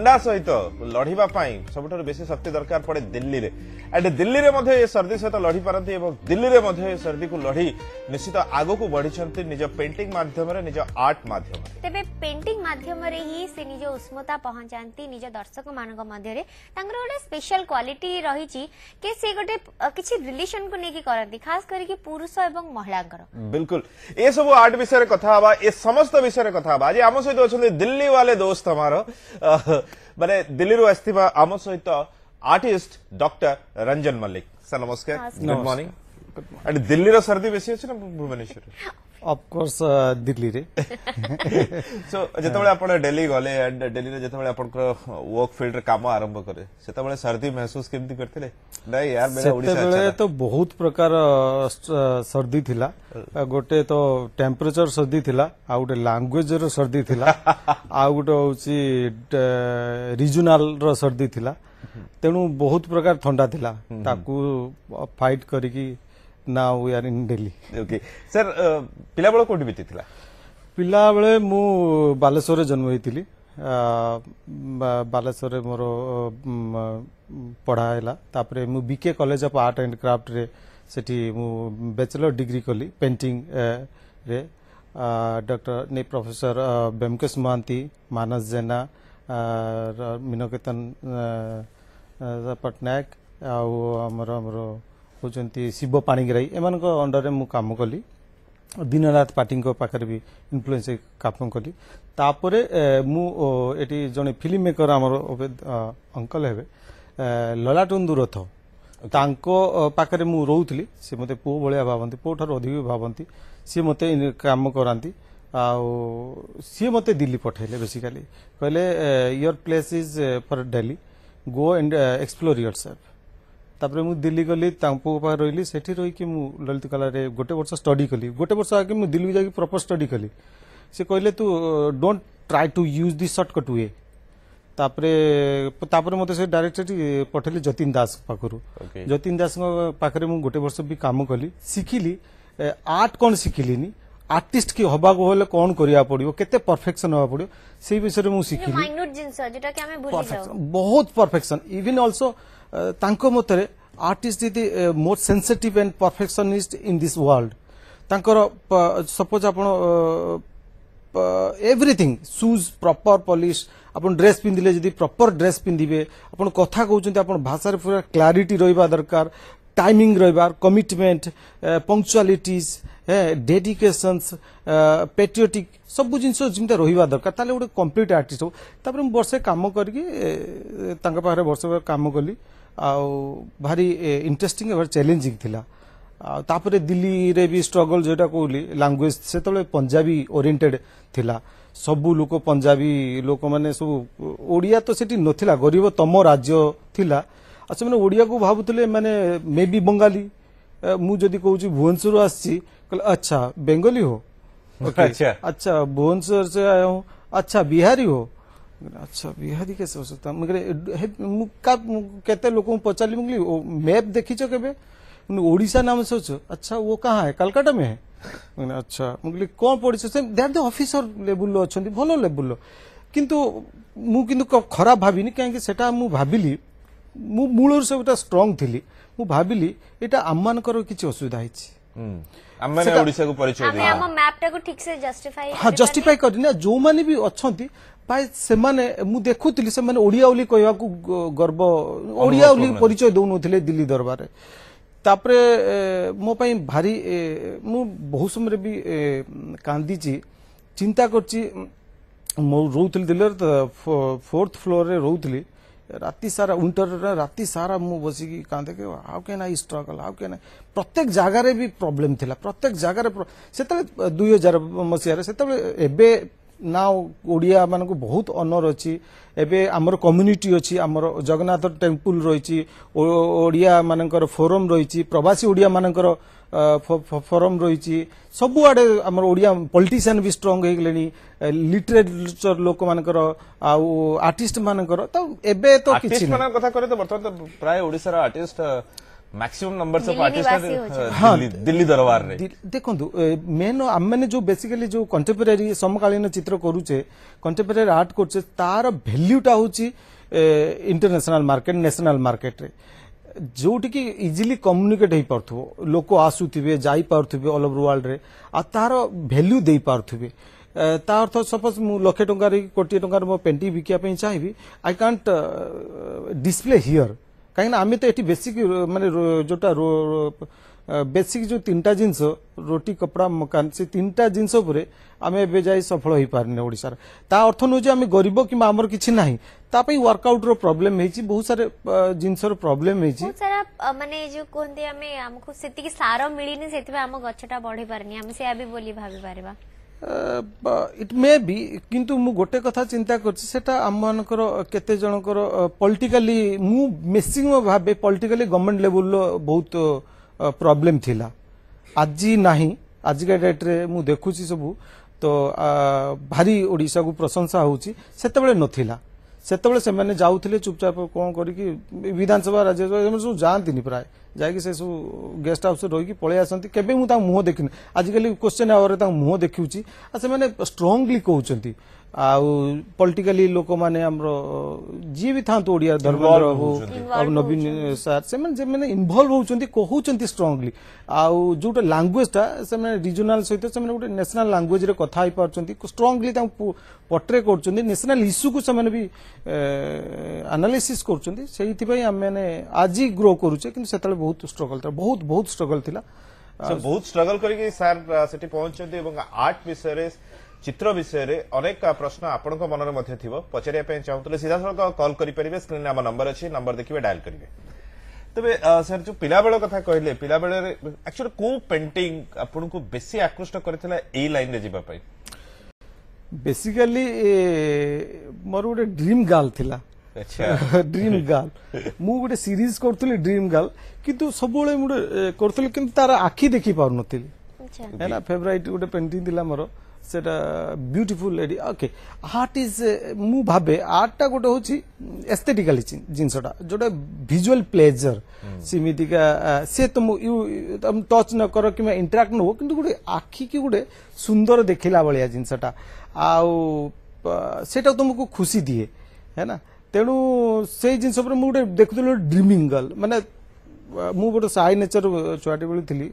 थंडा सहित लड़ापाई सब बेसी शक्ति दरकार पड़े दिल्ली में एंड दिल्ली में सर्दी सहित लड़ी पारती दिल्ली में सर्दी को लड़ी निश्चित आगक बढ़ी निज पेट मध्यम निज आर्ट मध्यम तेज पेटिंग मध्यम से निज उष्मता पहुंचाती निज दर्शक मान गोटे स्पेशल क्वालिटी रही गोटे किसी रिलेसन को लेकिन करती खास कर महिला बिल्कुल ये सब आर्ट विषय कथ समस्त विषय कथ आज आम सहित अच्छा दिल्ली वाले दोस्त हमारा ମାନେ ଦିଲ୍ଲୀରୁ ଆସିଥିବା ଆମ ସହିତ artist doctor Ranjan Mallik sir ନମସ୍କାର ଗୁଡ୍ ମର୍ଣ୍ଣିଂ ଦିଲ୍ଲୀର ସର୍ଦ୍ଦି ବେଶୀ ଅଛି ନା ଭୁବନେଶ୍ୱର ଅଫକୋର୍ସ ଦିଲ୍ଲୀରେ ସୋ ଯେତେବେଳେ ଆପଣ ଡେଲି ଗଲେ ଆଣ୍ଡ ଡେଲିରେ ଯେତେବେଳେ ଆପଣଙ୍କର ୱାର୍କ ଫିଲ୍ଡରେ କାମ ଆରମ୍ଭ କରେ ସେତେବେଳେ ସର୍ଦି ମେହସୁସ କେମିତି କରିଥିଲେ ନାଇଁ ୟାର ସେତେବେଳେ ତ ବହୁତ ପ୍ରକାର ସର୍ଦି ଥିଲା ଗୋଟେ ତ ଟେମ୍ପରେଚର ସର୍ଦି ଥିଲା ଆଉ ଗୋଟେ ଲାଙ୍ଗୁଏଜର ସର୍ଦି ଥିଲା ଆଉ ଗୋଟେ ହେଉଛି ରିଜନାଲର ସର୍ଦି ଥିଲା ତେଣୁ ବହୁତ ପ୍ରକାର ଥଣ୍ଡା ଥିଲା ତାକୁ ଫାଇଟ୍ କରିକି ना we are in Delhi okay sir पिला बळ कोठी बिती थिला पिला बळ मु बालेश्वर जन्म होईतिली बालेश्वर मोर पढ़ा हैला तापरे मु BK college of art and craft रे सेठी मु बैचलर डिग्री कली पेंटिंग रे डॉक्टर ने प्रोफेसर बेमकेश मानती मानस जेना मीनकेतन पटनायक आमर आम ହେଉଛନ୍ତି ଶିବ ପାଣିଗ୍ରାହୀ ଏମାନଙ୍କ ଅଣ୍ଡରରେ ମୁଁ କାମ କଲି ଦିନନାଥ ପାର୍ଟିଙ୍କ ପାଖରେ ବି ଇନଫ୍ଲୁଏନ୍ସ କାମ କଲି ତାପରେ ମୁଁ ଏଠି ଜଣେ ଫିଲ୍ମ ମେକର ଆମର ଅଙ୍କଲ ହେବେ ଲଲାଟୁନ୍ଦୁ ରଥ ତାଙ୍କ ପାଖରେ ମୁଁ ରହୁଥିଲି ସେ ମୋତେ ପୁଅ ଭଳିଆ ଭାବନ୍ତି ପୁଅଠାରୁ ଅଧିକ ଭାବନ୍ତି ସିଏ ମୋତେ କାମ କରାନ୍ତି ଆଉ ସିଏ ମୋତେ ଦିଲ୍ଲୀ ପଠାଇଲେ ବେସିକାଲି କହିଲେ your place is for Delhi go and explore yourself ତାପରେ ମୁଁ ଦିଲ୍ଲୀ ଗଲି ତାଙ୍କ ପାଖରେ ରହିଲି ସେଠି ରହିକି ମୁଁ ଲଳିତ କଳାରେ ଗୋଟେ ବର୍ଷ ଷ୍ଟଡି କଲି ଗୋଟେ ବର୍ଷ ଆଗେ ମୁଁ ଦିଲ୍ଲୀ ଯାଇକି ପ୍ରପର ଷ୍ଟଡି କଲି ସେ କହିଲେ ତୁ don't try to use the shortcut way ତାପରେ ତାପରେ ମୋତେ ସେ ଡାଇରେକ୍ଟ ସେଠି ପଠେଇଲେ ଯତୀନ ଦାସ ପାଖରୁ ଯତୀନ ଦାସଙ୍କ ପାଖରେ ମୁଁ ଗୋଟେ ବର୍ଷ ବି କାମ କଲି ଶିଖିଲି ଆର୍ଟ କ'ଣ ଶିଖିଲିନି ଆର୍ଟିଷ୍ଟ କି ହେବାକୁ ହେଲେ କ'ଣ କରିବାକୁ ପଡ଼ିବ କେତେ ପରଫେକ୍ସନ ହେବାକୁ ପଡ଼ିବ ସେଇ ବିଷୟରେ ମୁଁ ଶିଖିଲି ବହୁତ ପରଫେକ୍ସନ ଇଭିନ୍ ଅଲସୋ ତାଙ୍କ ମତରେ artist is the most sensitive and perfectionist in this world ତାଙ୍କର ସପୋଜ୍ ଆପଣ ଏଭ୍ରିଥିଙ୍ଗ ସୁଜ୍ ପ୍ରପର୍ ପଲିସ୍ ଆପଣ ଡ୍ରେସ୍ ପିନ୍ଧିଲେ ଯଦି ପ୍ରପର୍ ଡ୍ରେସ୍ ପିନ୍ଧିବେ ଆପଣ କଥା କହୁଛନ୍ତି ଆପଣ ଭାଷାରେ ପୁରା କ୍ଲାରିଟି ରହିବା ଦରକାର ଟାଇମିଂ ରହିବାର କମିଟମେଣ୍ଟ ପଙ୍କଚୁଆଲିଟିଜ୍ ଡେଡିକେସନ୍ସ ପେଟ୍ରିଓଟିକ୍ ସବୁ ଜିନିଷ ଯେମିତି ରହିବା ଦରକାର ତାହେଲେ ଗୋଟେ କମ୍ପ୍ଲିଟ୍ ଆର୍ଟିଷ୍ଟ ହବ ତାପରେ ମୁଁ ବର୍ଷେ କାମ କରିକି ତାଙ୍କ ପାଖରେ ବର୍ଷେ କାମ କଲି ଆଉ ଭାରି ଇଣ୍ଟରେଷ୍ଟିଂ ଭାରି ଚ୍ୟାଲେଞ୍ଜିଂ ଥିଲା ଆଉ ତାପରେ ଦିଲ୍ଲୀରେ ବି ଷ୍ଟ୍ରଗଲ ଯେଉଁଟା କହୁଲି ଲାଙ୍ଗୁଏଜ ସେତେବେଳେ ପଞ୍ଜାବୀ ଓରିଏଣ୍ଟେଡ଼ ଥିଲା ସବୁ ଲୋକ ପଞ୍ଜାବୀ ଲୋକମାନେ ସବୁ ଓଡ଼ିଆ ତ ସେଠି ନଥିଲା ଗରିବତମ ରାଜ୍ୟ ଥିଲା ଆଉ ସେମାନେ ଓଡ଼ିଆକୁ ଭାବୁଥିଲେ ମାନେ ମେ ବି ବଙ୍ଗାଳୀ ମୁଁ ଯଦି କହୁଛି ଭୁବନେଶ୍ୱରରୁ ଆସିଛି କହିଲେ ଆଚ୍ଛା ବେଙ୍ଗଲୀ ହୋ ଆଚ୍ଛା ଭୁବନେଶ୍ୱର ସେ ଆଚ୍ଛା ବିହାରୀ ହୋ আচ্ছা બિહારી কে સોસતા મગરે મુકા કેતે લોકો પચાલી দেখিছ কেবে ওড়িশা নাম કેબે আচ্ছা ও સોચો અચ્છા વો કહા હે કલકત્તા મે હે અચ્છા મુગલી કોણ પડી છો દે આર ધ কিন্তু মু কিন্তু খারাপ ভাবিনি কাইকি সেটা মু ভাবিলি মু মূল সবটা স্ট্রং থিলি মু ভাবিলি এটা আমমানকর কিছু অসুবিধা হইছি আমমানে ওড়িশা পরিচয় দিই আমি আম ম্যাপটাকে ঠিকসে জাস্টিফাই হ্যাঁ জাস্টিফাই করি না যে মানে বি অছন্তি भाई से देखुरी कह गर्व ओडिया परिचय दौन दिल्ली दरबार तापरे मोपाई भारी मु बहुत समय भी कांदी चिंता कर रोली दिल्ली फोर्थ फ्लोर में रोली रात सारा विंटर रात सारा मुझे बसिक कांदे how can I struggle how can I प्रत्येक जगार भी प्रोब्लेम थी प्रत्येक जगार से दुई हजार मसीह से ନାଓ ଓଡ଼ିଆମାନଙ୍କୁ ବହୁତ ଅନର୍ ଅଛି ଏବେ ଆମର କମ୍ୟୁନିଟି ଅଛି ଆମର ଜଗନ୍ନାଥ ଟେମ୍ପୁଲ୍ ରହିଛି ଓଡ଼ିଆମାନଙ୍କର ଫୋରମ୍ ରହିଛି ପ୍ରବାସୀ ଓଡ଼ିଆମାନଙ୍କର ଫୋରମ୍ ରହିଛି ସବୁଆଡ଼େ ଆମର ଓଡ଼ିଆ ପଲିଟିସିଆନ୍ ବି ଷ୍ଟ୍ରଙ୍ଗ ହେଇଗଲେଣି ଲିଟରେଚର ଲୋକମାନଙ୍କର ଆଉ ଆର୍ଟିଷ୍ଟ ମାନଙ୍କର ତ ଏବେ ତ କିଛି କଥା କହିଲେ ତ ବର୍ତ୍ତମାନ ପ୍ରାୟ ଓଡ଼ିଶାର artist maximum number of Delhi Darbar देखो मेन आम मैंने जो बेसिकली जो कंटेम्पोररी समकालीन चित्र करुचे कंटेम्पोररी आर्ट करुचे तार भैल्यूटा हूँ इंटरनेशनल मार्केट नेशनल मार्केट जो इजिली कम्युनिकेट हो पार लोक आसुवे जापे अल ओवर वर्ल्ड रे तार भैल्यू दे पारे अर्थ सपोज मु लक्ष टी कोटे टकर मो पेंटिंग बिकापी चाहिए आई कांट डिस्प्ले हियर কারণ আমি তো এটি বেসিক মানে যেটা বেসিক যে তিনটা জিনিস রোটি কপড়া মকান সে তিনটা জিনিস উপরে আমি এবে যাই সফল হয়ে পারিনি ওড়শার তা অর্থ নু যে আমি গরিব কিংবা আমার কিছু না তাপাই ওয়ার্কআউট র প্রবলেম হয়েছি বহু সারা জিনিসর প্রবলেম হয়েছি বহু সারা মানে যে কুহতি আমি আমাকে সেতিকি সার মিলিনি সেতিপা আমার গছটা বড়ি পারিনি আমি সেয়া বি বলি ভাবি পারিবা ଇଟ୍ ମେ ବି କିନ୍ତୁ ମୁଁ ଗୋଟେ କଥା ଚିନ୍ତା କରୁଛି ସେଟା ଆମମାନଙ୍କର କେତେ ଜଣଙ୍କର ପଲିଟିକାଲି ମୁଁ ମେକ୍ସିମମ୍ ଭାବେ ପଲିଟିକାଲି ଗଭର୍ଣ୍ଣମେଣ୍ଟ ଲେବୁଲର ବହୁତ ପ୍ରୋବ୍ଲେମ୍ ଥିଲା ଆଜି ନାହିଁ ଆଜିକା ଡେଟ୍ରେ ମୁଁ ଦେଖୁଛି ସବୁ ତ ଭାରି ଓଡ଼ିଶାକୁ ପ୍ରଶଂସା ହେଉଛି ସେତେବେଳେ ନଥିଲା से जाऊ चुपचाप कौन कर विधानसभा राज्यसभा सब जाती प्राय जाए गेस्ट हाउस रही पलि के मुंह देखनी आजिकल क्वेश्चन आवर में मुंह देखुची से स्ट्रंगली कहते हैं ଆଉ ପଲିଟିକାଲି ଲୋକମାନେ ଆମର ଯିଏ ବି ଥାଆନ୍ତୁ ଓଡ଼ିଆ ଧର୍ମେନ୍ଦ୍ର ହଉ ଆଉ ନବୀନ ସାର୍ ସେମାନେ ଯେମାନେ ଇନଭଲ୍ଭ ହେଉଛନ୍ତି କହୁଛନ୍ତି ଷ୍ଟ୍ରଙ୍ଗଲି ଆଉ ଯୋଉଟା ଲାଙ୍ଗୁଏଜଟା ସେମାନେ ରିଜନାଲ ସହିତ ସେମାନେ ଗୋଟେ ନ୍ୟାସନାଲ ଲାଙ୍ଗୁଏଜରେ କଥା ହେଇପାରୁଛନ୍ତି ଷ୍ଟ୍ରଙ୍ଗଲି ତାଙ୍କୁ ପଟ୍ରେ କରୁଛନ୍ତି ନ୍ୟାସନାଲ ଇସ୍ୟୁକୁ ସେମାନେ ବି ଆନାଲିସିସ୍ କରୁଛନ୍ତି ସେଇଥିପାଇଁ ଆମେମାନେ ଆଜି ଗ୍ରୋ କରୁଛେ କିନ୍ତୁ ସେତେବେଳେ ବହୁତ ଷ୍ଟ୍ରଗଲ୍ ଥିଲା ବହୁତ ବହୁତ ଷ୍ଟ୍ରଗଲ୍ ଥିଲା ବହୁତ ଷ୍ଟ୍ରଗଲ୍ କରିକି ସାର୍ ସେଠି ପହଞ୍ଚିଛନ୍ତି ଏବଂ ଆର୍ଟ ବିଷୟରେ চিত্র বিষয়ে অনেক প্রশ্ন আপনার মনে মধ্যে থাকবে পচারা চাহুলে সিধা সিধাসলখ কল করে স্ক্রিনে আমার নম্বর অ নম্বর দেখবে ডায়াল করবে তবে স্যার যে পিলাবেল কথা কহিলে পিলাবেল আকচুয়ালি কেউ পেটিং আপনার বেশি আকৃষ্ট করে এই লাইনে যা বেসিকালি মর গোটে ড্রিম গার্ল লা ড্রিম গার্ল মু গোটে ସିରିଜ କରୁଥିଲି ড্রিম গার্ল কিন্তু ସବୁବେଳେ ମୁଁ ଗୋଟେ কিন্তু তার আখি দেখি ଦେଖି ପାରୁନଥିଲି ହେଲା ଫେଭରାଇଟ୍ ଗୋଟେ ପେଣ୍ଟିଂ ଥିଲା ମୋର সেটা বিউটিফুল এডি ওকে আর্ট ইজ ମୁଁ ଭାବେ ଆର୍ଟଟା ଗୋଟେ ହେଉଛି ଏସ୍ଥେଟିକାଲି ଜିନିଷଟା ଯୋଉଟା ଭିଜୁଆଲ ପ୍ଲେଜର ସେମିତିକା ସେ ତମ ୟୁ ତମେ ଟଚ୍ ନ କର କିମ୍ବା ଇଣ୍ଟରାକ୍ଟ ନ ହୁଅ କିନ୍ତୁ ଗୋଟେ ଆଖିକି ଗୋଟେ ସୁନ୍ଦର ଦେଖିଲା ଭଳିଆ ଜିନିଷଟା ଆଉ ସେଇଟା ତୁମକୁ ଖୁସି ଦିଏ ହେ ନା ତେଣୁ ସେଇ ଜିନିଷ ଉପରେ ମୁଁ ଗୋଟେ ଦେଖୁଥିଲି ଗୋଟେ ଡ୍ରିମିଂ ଗର୍ଲ ମାନେ ମୁଁ ଗୋଟେ ସାଇ ନେଚର ଛୁଆଟି ବେଳେ ଥିଲି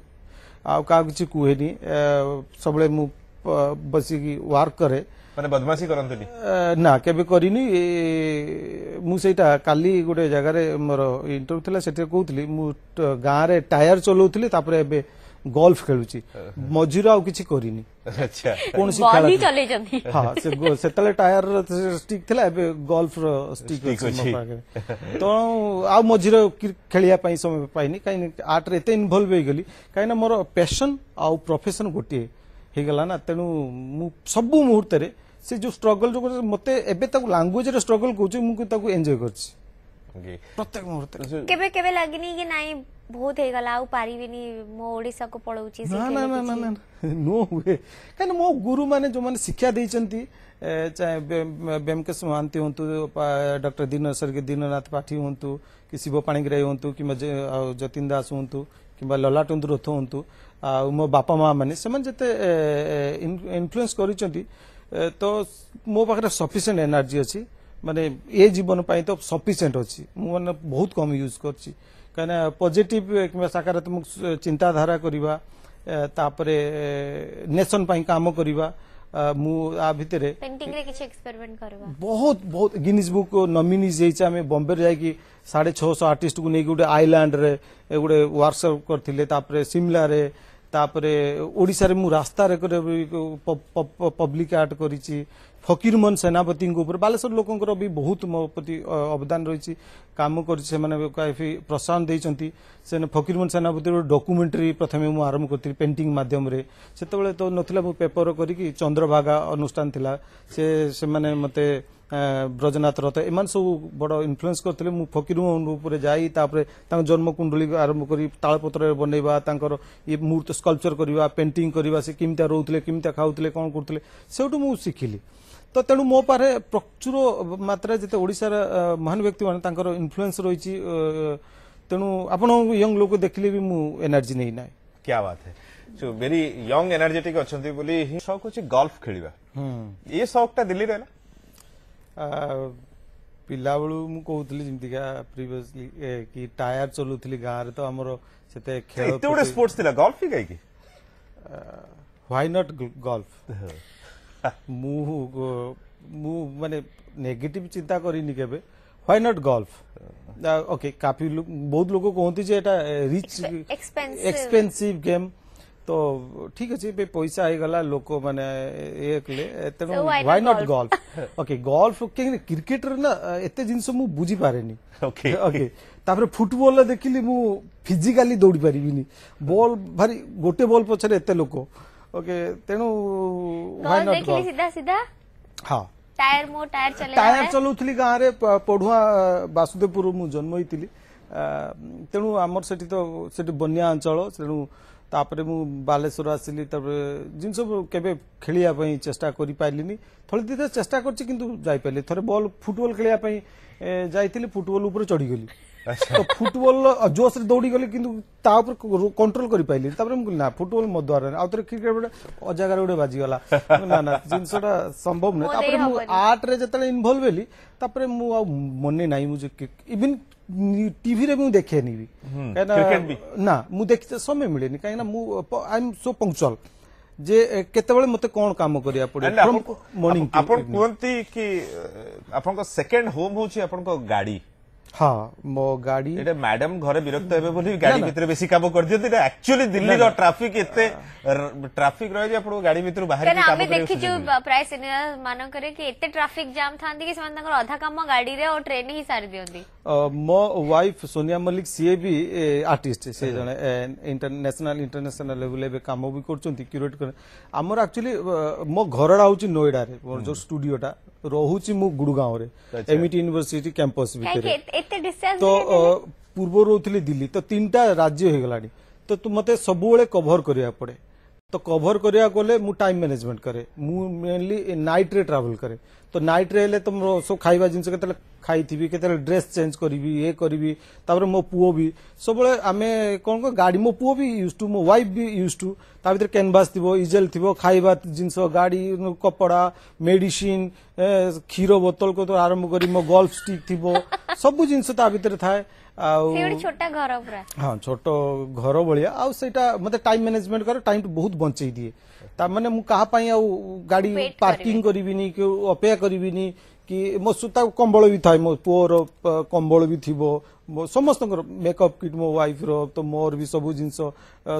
ଆଉ କାହାକୁ କିଛି କୁହେନି ସବୁବେଳେ ମୁଁ बस वार्क करे माने बदमाशी करन तनी ना केबे करिनी मु सेटा काली गुडे जगह रे मोर इंटरव्यू थला सेते कहूतली मु गां रे टायर चलोतली तापर एबे गोल्फ खेलुची मजुरा आ किछि करिनी अच्छा कोन सी खेल बॉली चले जंदी हां से सेतले टायर स्टिक थला एबे गोल्फ रो स्टिक अछि तो आ मजुरा खेलिया पई समय पाइनी काई 8 रे एते इन्वॉल्व हो गेली काई मोर पैशन आ प्रोफेशन गोटी होगा ना तेणु मु सब मुहूर्त से जो स्ट्रगल जो मतलब लांगुएज स्ट्रगल कहजय कर बहुत कहीं मो गुरु माने जो माने शिक्षा दे चाहे व्यमकेश महांती हूँ डॉक्टर दीन स्वर्गीय दीननाथ पाठी हूँ कि शिव पाणीग्राही हूँ कि जतीन दास हूँ कि ललाटुंद रथ हूँ ଆଉ ମୋ ବାପା ମା ମାନେ ସେମାନେ ଯେତେ ଇନଫ୍ଲୁଏନ୍ସ କରିଛନ୍ତି ତ ମୋ ପାଖରେ ସଫିସିଏଣ୍ଟ ଏନର୍ଜି ଅଛି ମାନେ ଏ ଜୀବନ ପାଇଁ ତ ସଫିସିଏଣ୍ଟ ଅଛି ମୁଁ ମାନେ ବହୁତ କମ୍ ୟୁଜ୍ କରିଛି କାହିଁକିନା ପଜିଟିଭ କିମ୍ବା ସକାରାତ୍ମକ ଚିନ୍ତାଧାରା କରିବା ତାପରେ ନେସନ ପାଇଁ କାମ କରିବା মু আ ভিতরে পেন্টিং রে কিছু এক্সপেরিমেন্ট করবা বহুত বহুত গিনিস বুক নমিনি যেইছে আমি বম্বে রে যাইকি 650 আর্টিস্ট কু নেই গুটে আইল্যান্ড রে গুটে ওয়ার্কশপ করতিলে তারপরে সিমলা রে তারপরে ওড়িশা রে মু রাস্তা রে করে পব্লিক আর্ট করিছি ଫକୀରମୋହନ ସେନାପତିଙ୍କ ଉପରେ ବାଲେଶ୍ୱର ଲୋକଙ୍କର ବି ବହୁତ ମୋ ପ୍ରତି ଅବଦାନ ରହିଛି କାମ କରିଛି ସେମାନେ ପ୍ରୋତ୍ସାହନ ଦେଇଛନ୍ତି ସେ ଫକୀରମୋହନ ସେନାପତି ଗୋଟେ ଡକ୍ୟୁମେଣ୍ଟାରୀ ପ୍ରଥମେ ମୁଁ ଆରମ୍ଭ କରିଥିଲି ପେଣ୍ଟିଂ ମାଧ୍ୟମରେ ସେତେବେଳେ ତ ନଥିଲା ମୁଁ ପେପର କରିକି ଚନ୍ଦ୍ରଭାଗା ଅନୁଷ୍ଠାନ ଥିଲା ସେ ସେମାନେ ମୋତେ ବ୍ରଜନାଥ ରଥ ଏମାନେ ସବୁ ବଡ଼ ଇନ୍ଫ୍ଲୁଏନ୍ସ କରିଥିଲେ ମୁଁ ଫକୀରମୋହନ ଉପରେ ଯାଇ ତାପରେ ତାଙ୍କ ଜନ୍ମକୁଣ୍ଡଳୀ ଆରମ୍ଭ କରି ତାଳପତ୍ରରେ ବନେଇବା ତାଙ୍କର ଇଏ ମୂର୍ତ୍ତି ସ୍କଲ୍ପଚର କରିବା ପେଣ୍ଟିଂ କରିବା ସେ କେମିତିଆ ରହୁଥିଲେ କେମିତିଆ ଖାଉଥିଲେ କ'ଣ କରୁଥିଲେ ସେଇଠୁ ମୁଁ ଶିଖିଲି तो तेणु मो पारे प्रचुर मात्रा जिते ओडिसा महान व्यक्ति माने तांकर इन्फ्लुएंस रहिची तेणु आपन यंग लोग देखले भी मु एनर्जी नै नै क्या बात है जो वेरी यंग एनर्जेटिक अछंती बोली शौक होची गोल्फ खेलबा हम ए शौकटा दिल्ली रेला पिला बळु मु कहउतली जिमतिका प्रीवियसली कि टायर चलुतली गार तो हमरो सेते खेल इतेडे स्पोर्ट्स थिला गोल्फ ही गई कि व्हाई नॉट गोल्फ मानने नेगेटिव चिंता करनी के व्हाई नॉट गोल्फ ओके काफी बहुत लोग कहते रिच एक्सपेंसिव गेम तो ठीक अच्छे पैसा आई गला लोक मैंने ये तेरे why not golf okay golf क्या क्रिकेट ना एत जिन बुझीपारे ओके ओके तापर फुटबॉल ला देखिली मु फिजिकली दौड़ी पारिनी बॉल भारी गोटे बॉल पछरे एत लोग ओके तेनु गोल देखली सीधा सीधा हां टायर मो टायर चले टायर चलु थली गां रे पढुआ वासुदेवपुर मु जन्म होइतिली तेनु अमर सेठी तो सेठी बन्या अंचल तेनु ତାପରେ ମୁଁ ବାଲେଶ୍ୱର ଆସିଲି ତାପରେ ଜିନିଷ କେବେ ଖେଳିବା ପାଇଁ ଚେଷ୍ଟା କରିପାରିଲିନି ଥରେ ଦୁଇଥର ଚେଷ୍ଟା କରିଛି କିନ୍ତୁ ଯାଇପାରିଲି ଥରେ ବଲ୍ ଫୁଟବଲ୍ ଖେଳିବା ପାଇଁ ଯାଇଥିଲି ଫୁଟବଲ୍ ଉପରେ ଚଢ଼ିଗଲି ତ ଫୁଟବଲ ଜୋସ୍ରେ ଦୌଡ଼ିଗଲି କିନ୍ତୁ ତା ଉପରେ କଣ୍ଟ୍ରୋଲ କରିପାରିଲି ତାପରେ ମୁଁ କହିଲି ନା ଫୁଟବଲ ମୋ ଦ୍ୱାରା ଆଉ ଥରେ କ୍ରିକେଟ ଗୋଟେ ଅଜାଗାରେ ଗୋଟେ ବାଜିଗଲା ନା ନା ଜିନିଷଟା ସମ୍ଭବ ନୁହେଁ ତାପରେ ମୁଁ ଆର୍ଟରେ ଯେତେବେଳେ ଇନଭଲ୍ଭ ହେଲି ତାପରେ ମୁଁ ଆଉ ମନେ ନାହିଁ ମୁଁ ଇଭିନ୍ টিভিরে মু দেখেনি বি না মু দেখতে সময় মিলেনি কাইনা মু আই এম সো পংচুয়াল যে কেতবেলে মতে কোন কাম করিয়া পড়ে মর্নিং আপন কুহন্তি কি আপনক সেকেন্ড হোম হচ্ছে আপনক গাড়ি ହଁ ମୋ ଗାଡି ଏଇଟା ମ୍ୟାଡାମ ଘରେ ବିରକ୍ତ ହେବେ ବୋଲି ଗାଡି ଭିତରେ ବେଶୀ କାମ କରିଦିଅନ୍ତି ଏଇଟା ଆକ୍ଚୁଆଲି ଦିଲ୍ଲୀର ଟ୍ରାଫିକ ଏତେ ଟ୍ରାଫିକ ରହେ ଯେ ଆପଣଙ୍କୁ ଗାଡି ଭିତରୁ ବାହାରିକି କାମ ଆମେ ଦେଖିଛୁ ପ୍ରାୟ ସିନେମା ମାନଙ୍କରେ କି ଏତେ ଟ୍ରାଫିକ ଜାମ୍ ଥାନ୍ତି କି ସେମାନେ ତାଙ୍କର ଅଧା କାମ ଗାଡିରେ ଆଉ ଟ୍ରେନରେ ହିଁ ସାରି ଦିଅନ୍ତି ମୋ ୱାଇଫ ସୋନିଆ ମଲ୍ଲିକ ସିଏ ବି ଆର୍ଟିଷ୍ଟ ସେ ଜଣେ ନ୍ୟାସନାଲ ଇଣ୍ଟରନ୍ୟାସନାଲ ଲେଭେଲ ଏବେ କାମ ବି କରୁଛନ୍ତି କ୍ୟୁରେଟ୍ କରେ ଆମର ଆକ୍ଚୁଆଲି ମୋ ଘରଟା ହେଉଛି ନୋଏଡାରେ ମୋର ଯୋଉ ଷ୍ଟୁଡିଓଟା ରହୁଛି ମୁଁ ଗୁଡ଼ଗାଓଁରେ ଏମିଟି ୟୁନିଭର୍ସିଟି କ୍ୟାମ୍ପସ୍ ଭିତରେ ତ ପୂର୍ବରୁ ରହୁଥିଲି ଦିଲ୍ଲୀ ତ ତିନିଟା ରାଜ୍ୟ ହେଇଗଲାଣି ତ ମୋତେ ସବୁବେଳେ କଭର କରିବାକୁ ପଡ଼େ ତ କଭର କରିବାକୁ ଗଲେ ମୁଁ ଟାଇମ୍ ମ୍ୟାନେଜମେଣ୍ଟ କରେ ମୁଁ ମେନଲି ନାଇଟ୍ରେ ଟ୍ରାଭେଲ୍ କରେ तो नाइट्रे हेଲେ ତୁମର ସବୁ ଖାଇବା ଜିନିଷ କେତେବେଳେ ଖାଇଥିବି କେତେବେଳେ ଡ୍ରେସ୍ ଚେଞ୍ଜ କରିବି ଇଏ କରିବି ତାପରେ ମୋ ପୁଅ ବି ସବୁବେଳେ ଆମେ କ'ଣ କ'ଣ ଗାଡ଼ି ମୋ ପୁଅ ବି ୟୁଜ୍ ଟୁ ମୋ ୱାଇଫ୍ ବି ୟୁଜ୍ ଟୁ ତା ଭିତରେ କ୍ୟାନଭାସ୍ ଥିବ ଇଜେଲ୍ ଥିବ ଖାଇବା ଜିନିଷ ଗାଡ଼ି କପଡ଼ା ମେଡିସିନ୍ କ୍ଷୀର ବୋତଲ କତୁ ଆରମ୍ଭ କରି ମୋ ଗଲ୍ଫ ଷ୍ଟିକ୍ ଥିବ ସବୁ ଜିନିଷ ତା ଭିତରେ ଥାଏ ଆଉ ଛୋଟ ଘର ପୁରା ହଁ ଛୋଟ ଘର ଭଳିଆ ଆଉ ସେଇଟା ମତେ ଟାଇମ୍ ମ୍ୟାନେଜମେଣ୍ଟ କରେ ଟାଇମ୍ ବହୁତ ବଞ୍ଚେଇ ଦିଏ ତାମାନେ ମୁଁ କାହା ପାଇଁ ଆଉ ଗାଡ଼ି ପାର୍କିଂ କରିବିନି କି ଅପେକ୍ଷା କରିବିନି କି ମୋ ସୂତା କମ୍ବଳ ବି ଥାଏ ମୋ ପୁଅର କମ୍ବଳ ବି ଥିବ ସମସ୍ତଙ୍କର ମେକଅପ୍ କିଟ୍ ମୋ ୱାଇଫ୍ର ତ ମୋର ବି ସବୁ ଜିନିଷ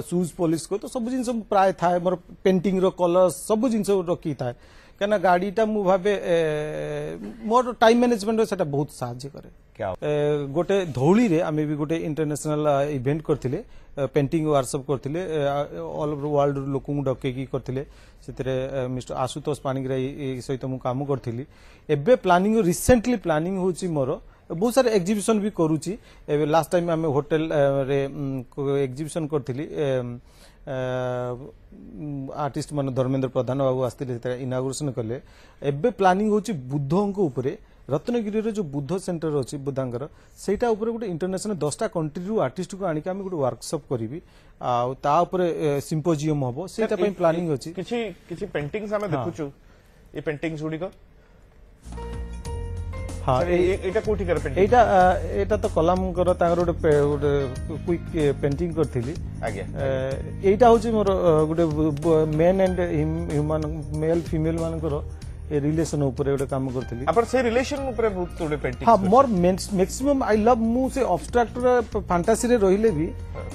ସୁଜ୍ ପଲିସ୍ ତ ସବୁ ଜିନିଷ ପ୍ରାୟ ଥାଏ ମୋର ପେଣ୍ଟିଂର କଲର୍ ସବୁ ଜିନିଷ ରଖିଥାଏ কেন গাড়িটা মু ভাবে মোর টাইম ম্যানেজমেন্ট সেটা বহুত সাহায্য করে গোটে ধৌলিরে আমি বি গোটে ইন্টারন্যাশনাল ইভেন্ট করলে পেন্টিং ওয়ার্কসপ করলে অল ওভর ওয়ার্ল্ড লোক ডকেকি করলে সেতরে মিস্টর আশুতোষ পাণিগ্রাহী সহিত মু কাম করলি এবে প্ল্যানিং রিসেন্টলি প্ল্যানিং হচ্ছে মোর ବହୁତ ସାରା ଏକ୍ଜିବିସନ୍ ବି କରୁଛି ଏବେ ଲାଷ୍ଟ ଟାଇମ୍ ଆମେ ହୋଟେଲରେ ଏକ୍ଜିବିସନ୍ କରିଥିଲି ଆର୍ଟିଷ୍ଟ ମାନେ ଧର୍ମେନ୍ଦ୍ର ପ୍ରଧାନ ବାବୁ ଆସିଥିଲେ ସେଥିରେ ଇନାଗୁରେସନ୍ କଲେ ଏବେ ପ୍ଲାନିଂ ହେଉଛି ବୁଦ୍ଧଙ୍କ ଉପରେ ରତ୍ନଗିରିର ଯେଉଁ ବୁଦ୍ଧ ସେଣ୍ଟର ଅଛି ବୁଦ୍ଧାଙ୍କର ସେଇଟା ଉପରେ ଗୋଟେ ଇଣ୍ଟରନ୍ୟାସନାଲ ଦଶଟା କଣ୍ଟ୍ରିରୁ ଆର୍ଟିଷ୍ଟକୁ ଆଣିକି ଆମେ ଗୋଟେ ୱାର୍କସପ୍ କରିବି ଆଉ ତା ଉପରେ ସିମ୍ପୋଜିୟମ ହବ ସେଇଟା ପାଇଁ ପ୍ଲାନିଂ ଅଛି କିଛି କିଛି ପେଣ୍ଟିଙ୍ଗସ୍ ଆମେ ଦେଖୁଛୁ ଏ ପେଣ୍ଟିଙ୍ଗସ୍ ଗୁଡିକ ଏଇଟା ତ କଲାମଙ୍କର ତାଙ୍କର ଗୋଟେ ଗୋଟେ କ୍ୱିକ୍ ପେଣ୍ଟିଂ କରିଥିଲି ଏଇଟା ହଉଛି ମୋର ଗୋଟେ man and human male female ମାନଙ୍କର रिलेशन उपरे बहुत मैक्सिमम आई लव मु से ऑब्स्ट्रैक्ट भी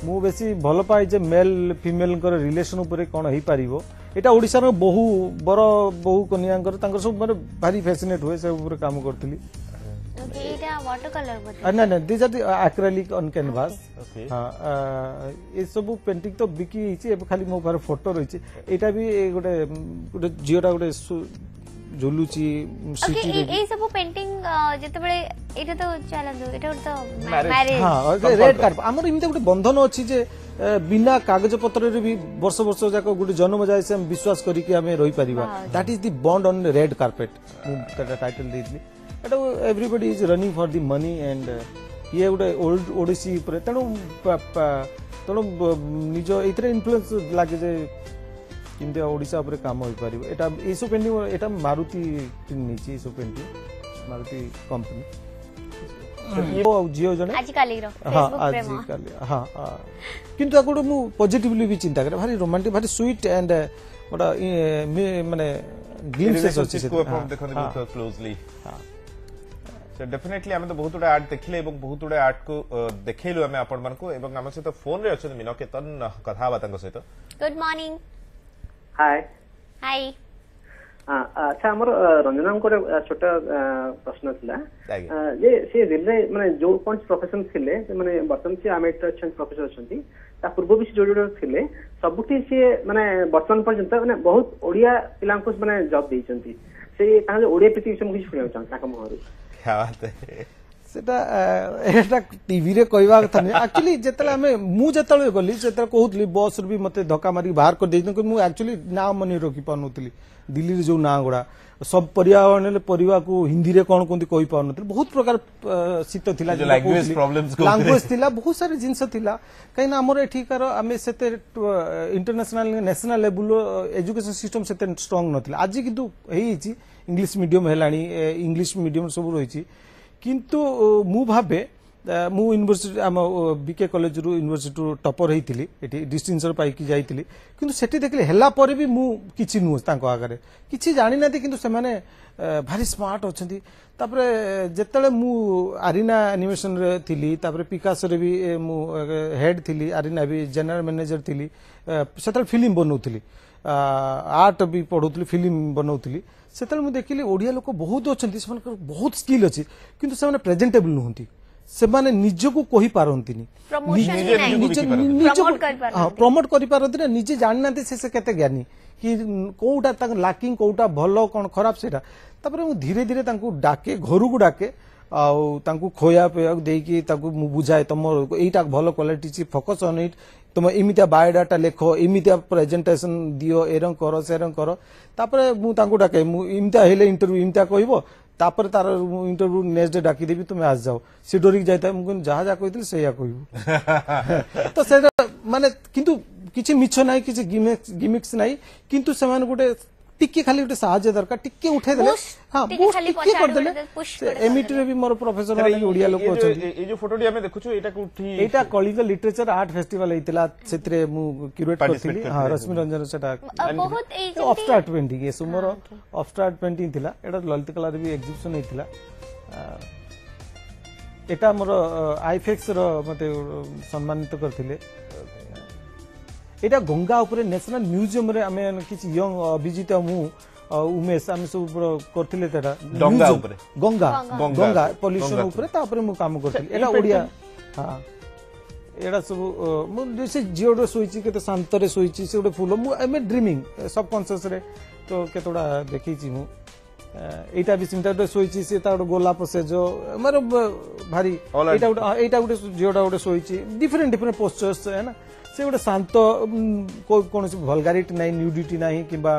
मु बेसी भल पाए मेल फीमेल रिलेशन उपरे कोन होई पारिबो এটা ওড়িশার বহু বড় বহু কন্যাঙ্কর তাঙ্কর সব মানে ভারি ফ্যাসিনেট হয়ে पेंटिंग तो बिकी खाली मो फोटो रही भी गोटे गोटे गोटे ଝୁଲୁଛି ଏଇ ସବୁ ପେଣ୍ଟିଂ ଯେତେବେଳେ ଏଇଟା ତ ଚାଲନ୍ତୁ ଏଇଟା ଗୋଟେ ହଁ ରେଡ୍ କାର୍ପ ଆମର ଏମିତି ଗୋଟେ ବନ୍ଧନ ଅଛି ଯେ ବିନା କାଗଜପତ୍ରରେ ବି ବର୍ଷ ବର୍ଷ ଯାକ ଗୋଟେ ଜନମଜାୟ ଆମେ ବିଶ୍ୱାସ କରିକି ଆମେ ରହିପାରିବା that is the bond on red carpet ମୁଁ ତାଟା ଟାଇଟଲ ଦେଇଥିଲି ଏଇଟା everybody is running for the money and ଇଏ ଗୋଟେ ଓଲ୍ଡ ଓଡ଼ିଶୀ ଉପରେ ତେଣୁ ତେଣୁ ନିଜ ଏଇଥିରେ ଇନଫ୍ଲୁଏନ୍ସ ଲାଗେ ଯେ କେମିତି ଓଡ଼ିଶା ଉପରେ କାମ ହୋଇପାରିବ ଏଇଟା ଏଇସବୁ ପେଣ୍ଟିଂ ଏଇଟା ମାରୁତି ନେଇଛି ଏଇସବୁ ପେଣ୍ଟିଂ ମାରୁତି କମ୍ପାନୀ ଝିଅ ଜଣେ ଆଜିକାଲି ହଁ କିନ୍ତୁ ତାକୁ ଗୋଟେ ମୁଁ ପଜିଟିଭଲି ବି ଚିନ୍ତା କରେ ଭାରି ରୋମାଣ୍ଟିକ ଭାରି ସୁଇଟ୍ ଆଣ୍ଡ ଗୋଟେ ମାନେ ଗ୍ଲିମ୍ପସେସ୍ ଅଛି ଦେଖନ୍ତୁ କ୍ଲୋଜଲି ହଁ ডেফিনেটলি আমি তো বহুত গুড়া আর্ট দেখিলে এবং বহুত গুড়া আর্ট কু দেখাইলু আমি আপন মানকু এবং আমার সহিত ফোন রে অছন্তি মিনকেতন কথাবার্তাঙ্ক সহিত গুড মর্নিং हाय हाय अच्छा रंजना को छोट प्रश्न दिल्ली मानते जो कौन प्रफेसन थे मानते बर्तमान सी आमेर अच्छा प्रफेसर अच्छा पूर्व भी सी जो जो थे सबुठ सी मानते बर्तमान पर्यटन मैंने बहुत ओडिया पिला मैंने जब देखते सी ओडिया प्रति विषय मुझे शुणा चाहे मुहर ସେଟା ଏଇଟା ଟିଭିରେ କହିବା କଥା ନୁହେଁ ଆକ୍ଚୁଲି ଯେତେବେଳେ ଆମେ ମୁଁ ଯେତେବେଳେ ଗଲି ସେତେବେଳେ କହୁଥିଲି ବସ୍ରୁ ବି ମୋତେ ଧକ୍କା ମାରିକି ବାହାର କରିଦେଇଥିଲି କିନ୍ତୁ ମୁଁ ଆକ୍ଚୁଲି ନାଁ ମନେ ରଖିପାରୁନଥିଲି ଦିଲ୍ଲୀରେ ଯେଉଁ ନାଁ ଗୁଡ଼ା ସବୁ ପରିବା ଆଣିଲେ ପରିବାକୁ ହିନ୍ଦୀରେ କ'ଣ କୁହନ୍ତି କହିପାରୁନଥିଲି ବହୁତ ପ୍ରକାର ଶୀତ ଥିଲା ଲାଙ୍ଗୁଏଜ୍ ଥିଲା ବହୁତ ସାରା ଜିନିଷ ଥିଲା କାହିଁକିନା ଆମର ଏଠିକାର ଆମେ ସେତେ ଇଣ୍ଟରନ୍ୟାସନାଲ ନ୍ୟାସନାଲ ଲେବୁଲର ଏଜୁକେସନ ସିଷ୍ଟମ ସେତେ ଷ୍ଟ୍ରଙ୍ଗ ନଥିଲା ଆଜି କିନ୍ତୁ ହେଇଛି ଇଂଲିଶ ମିଡିୟମ ହେଲାଣି ଇଂଲିଶ ମିଡିୟମ ସବୁ ରହିଛି କିନ୍ତୁ ମୁଁ ଭାବେ ମୁଁ ୟୁନିଭର୍ସିଟି ଆମ ବିକେ କଲେଜରୁ ୟୁନିଭର୍ସିଟିରୁ ଟପର ହେଇଥିଲି ଏଠି ଡିଷ୍ଟିଂସନ୍ ପାଇକି ଯାଇଥିଲି କିନ୍ତୁ ସେଠି ଦେଖିଲି ହେଲା ପରେ ବି ମୁଁ କିଛି ନୁହଁ ତାଙ୍କ ଆଗରେ କିଛି ଜାଣିନାହାନ୍ତି କିନ୍ତୁ ସେମାନେ ଭାରି ସ୍ମାର୍ଟ ଅଛନ୍ତି ତାପରେ ଯେତେବେଳେ ମୁଁ ଆରିନା ଆନିମେସନରେ ଥିଲି ତାପରେ ପିକାସରେ ବି ମୁଁ ହେଡ୍ ଥିଲି ଆରିନା ବି ଜେନେରାଲ ମ୍ୟାନେଜର ଥିଲି ସେତେବେଳେ ଫିଲ୍ମ ବନାଉଥିଲି ଆର୍ଟ ବି ପଢ଼ଉଥିଲି ଫିଲ୍ମ ବନାଉଥିଲି ସେତେବେଳେ ମୁଁ ଦେଖିଲି ଓଡ଼ିଆ ଲୋକ ବହୁତ ଅଛନ୍ତି ସେମାନଙ୍କର ବହୁତ ସ୍କିଲ୍ ଅଛି କିନ୍ତୁ ସେମାନେ ପ୍ରେଜେଣ୍ଟେବୁଲ୍ ନୁହନ୍ତି ସେମାନେ ନିଜକୁ କହିପାରନ୍ତିନି ପ୍ରମୋଟ କରିପାରନ୍ତି ନା ନିଜେ ଜାଣିନାହାନ୍ତି ସେ କେତେ ଜ୍ଞାନୀ କି କୋଉଟା ତାଙ୍କ ଲାକିଂ କୋଉଟା ଭଲ କ'ଣ ଖରାପ ସେଇଟା ତାପରେ ମୁଁ ଧୀରେ ଧୀରେ ତାଙ୍କୁ ଡାକେ ଘରକୁ ଡାକେ ଆଉ ତାଙ୍କୁ ଖୋଇବା ପିଇବାକୁ ଦେଇକି ତାକୁ ମୁଁ ବୁଝାଏ ତମର ଏଇଟା ଭଲ କ୍ୱାଲିଟି ଅଛି ଫୋକସ୍ ଅନ୍ ଇଟ୍ ତୁମ ଏମିତିଆ ବାୟୋଡାଟା ଲେଖ ଏମିତିଆ ପ୍ରେଜେଣ୍ଟେସନ୍ ଦିଅ ଏରଙ୍ଗ କର ସେରଙ୍ଗ କର ତାପରେ ମୁଁ ତାଙ୍କୁ ଡାକେ ମୁଁ ଏମିତିଆ ହେଲେ ଇଣ୍ଟରଭ୍ୟୁ ଏମିତିଆ କହିବ ତାପରେ ତାର ମୁଁ ଇଣ୍ଟରଭ୍ୟୁ ନେକ୍ସଟ ଡେ ଡାକିଦେବି ତୁମେ ଆସିଯାଅ ସେ ଡରିକି ଯାଇଥାଏ ମୁଁ କହିଲି ଯାହା ଯାହା କହିଥିଲି ସେଇଆ କହିବୁ ତ ସେଇଟା ମାନେ କିନ୍ତୁ କିଛି ମିଛ ନାହିଁ କିଛି ଗିମିକ୍ସ ନାହିଁ କିନ୍ତୁ ସେମାନେ ଗୋଟେ ଟିକେ ଖାଲି ଗୋଟେ ସାହାଯ୍ୟ ଦରକାର ଟିକେ ଉଠେଇ ଦେଲେ ହଁ ବୁଷ୍ଟ टिके କରିଦେଲେ ଏମିତିରେ ବି ମୋର ପ୍ରଫେସର ଓଡ଼ିଆ ଲୋକ ଅଛନ୍ତି ଏଇ ଯୋଉ ଫଟୋଟି ଆମେ ଦେଖୁଛୁ ଏଇଟା ଏଇଟା କଳିଙ୍ଗ ଲିଟରେଚର ଆର୍ଟ ଫେଷ୍ଟିଭାଲ ହେଇଥିଲା ସେଥିରେ ମୁଁ କ୍ୟୁରେଟ୍ କରିଥିଲି ହଁ ରଶ୍ମି ରଞ୍ଜନ ସେଟା ବହୁତ ଏଇ ପେଣ୍ଟିଂ ଏସବୁ ମୋର ଅଫଷ୍ଟ୍ରାର୍ଟ ପେଣ୍ଟିଂ ଥିଲା ଏଇଟା ଲଳିତ କଳାରେ ବି ଏକ୍ଜିବିସନ ହେଇଥିଲା ଏଇଟା ମୋର আইফেক্স র মতো সম্মানিত করলে এটা গঙ্গা উপরে ন্যাশনাল মিউজিয়ামে আমি কিছু ইয়ং অভিজিত মু উমেশ আমি সব করলে গঙ্গা গঙ্গা পলিউশন উপরে তাপরে মু কাম করলি এটা ওড়িয়া হ্যাঁ এটা সব মু সে জিওডে শোইছি কেতে শান্তরে শোইছি সে গোটে ফুল মু আমি ড্রিমিং সবকনসিয়াসরে তো কেতটা দেখিছি মু এইটা ବି ସେମିତି ଗୋଟେ ଶୋଇଛି ସେ ତା ଗୋଟେ ଗୋଲାପ ସେଜ ମୋର ଭାରି ଏଇଟା ଗୋଟେ ଏଇଟା ଗୋଟେ ଝିଅଟା ଗୋଟେ ଶୋଇଛି ଡିଫରେଣ୍ଟ ଡିଫରେଣ୍ଟ ପୋଷ୍ଟର୍ସ ହେ ନା সে গোটে শান্ত কোণী ভলগারিটি না নিউডিটি না কিংবা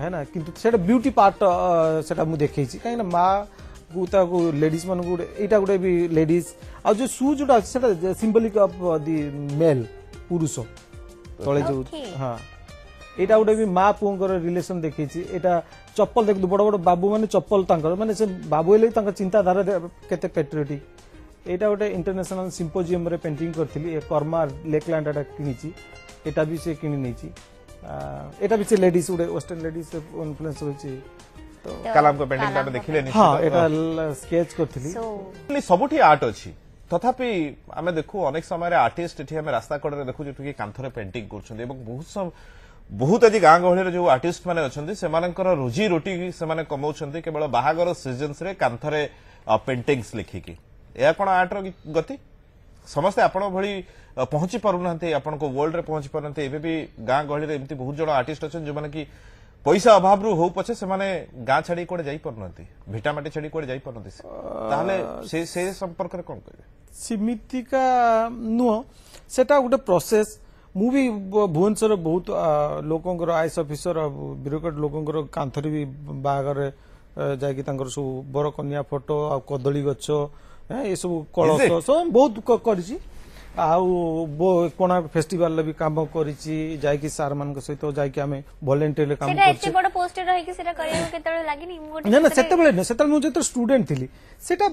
হ্যাঁ না কিন্তু সেটা বিউটি পার্ট সেটা মু দেখেছি কারণ মা কু তাকে লেডিজ মানুষ এইটা গোটে বি লেডিজ আর যে সু যেটা আছে সেটা সিম্বলিক অফ দি মেল পুরুষ তলে যে হ্যাঁ এইটা গোটে বি মা পুঙ্কর রিলেশন দেখেছি এটা চপল দেখ বড় বড় বাবু মানে চপল তাঙ্কর মানে সে বাবু হলে তাঙ্কর চিন্তাধারা কেতে পেট্রিয়টিক এটা ଗୋଟେ ଇଣ୍ଟରନ୍ୟାସନାଲ ସିମ୍ପୋଜିୟମରେ ପେଣ୍ଟିଂ କରିଥିଲି ଏ କର୍ମା ଲେକ୍ଲାଣ୍ଡଟା କିଣିଛି ଏଟା ବି ସେ କିଣି নিয়েছি এটা ବି ସେ ଲେଡିଜ ଗୋଟେ ୱେଷ୍ଟର୍ଣ୍ଣ ଲେଡିଜ ଇନଫ୍ଲୁଏନ୍ସ ହୋଇଛି কালাম পেন্টিং আমি দেখিলে নিশ্চিত হ্যাঁ এটা স্কেচ হ্যাঁ। করছিলি সবুঠি আর্ট অছি তথাপি আমি দেখু অনেক সময় আর্টিস্ট এটি আমি রাস্তা কড়ে দেখু যেটু কি কান্থরে পেন্টিং করছেন এবং বহুত সব বহুত আজি গাঁ গহলের যে আর্টিস্ট মানে অনেক সেমানকর রোজি রোটি সেমানে কমাউছেন কেবল বাহাগর সিজনস রে কান্থরে পেন্টিংস লিখিকি ଏହା କ'ଣ ଆର୍ଟର ଗତି ସମସ୍ତେ ଆପଣଙ୍କ ଭଳି ପହଞ୍ଚି ପାରୁନାହାନ୍ତି ଆପଣଙ୍କ ୱାର୍ଲଡରେ ପହଞ୍ଚି ପାରୁନାହାନ୍ତି ଏବେ ବି ଗାଁ ଗହଳିରେ ଏମିତି ବହୁତ ଜଣ ଆର୍ଟିଷ୍ଟ ଅଛନ୍ତି ଯେଉଁମାନେ କି ପଇସା ଅଭାବରୁ ହଉ ପଛେ ସେମାନେ ଗାଁ ଛାଡି କୁଆଡେ ଯାଇପାରୁନାହାନ୍ତି ଭିଟାମାଟି ଛାଡି କୁଆଡେ ଯାଇପାରୁନାହାନ୍ତି ତାହେଲେ ସେ ସେ ସମ୍ପର୍କରେ କଣ କହିବେ ସେମିତିକା ନୁହଁ ସେଟା ଗୋଟେ ପ୍ରୋସେସ୍ ମୁଁ ବି ଭୁବନେଶ୍ୱର ବହୁତ ଲୋକଙ୍କର ଆଇଏସ୍ ଅଫିସର ବ୍ୟୁରୋକ୍ରାଟ ଲୋକଙ୍କର କାନ୍ଥରେ ବି ବାହାଘରରେ ଯାଇକି ତାଙ୍କର ସବୁ ବର କନ୍ୟା ଫଟୋ ଆଉ କଦଳୀ ଗଛ ଏସବୁ କଳସ ବହୁତ କରିଛି ଆଉ କୋଣାର୍କ ଫେଷ୍ଟିଭାଲରେ ବି କାମ କରିଛି ଯାଇକି ସାର୍ ମାନଙ୍କ ସହିତ ଯାଇକି ଆମେ ଭଲେଣ୍ଟିୟରରେ କାମ କରିଛି ନା ନା ସେତେବେଳେ ନୁହେଁ ସେତେବେଳେ ମୁଁ ଯେତେବେଳେ ଷ୍ଟୁଡେଣ୍ଟ ଥିଲି ସେଟା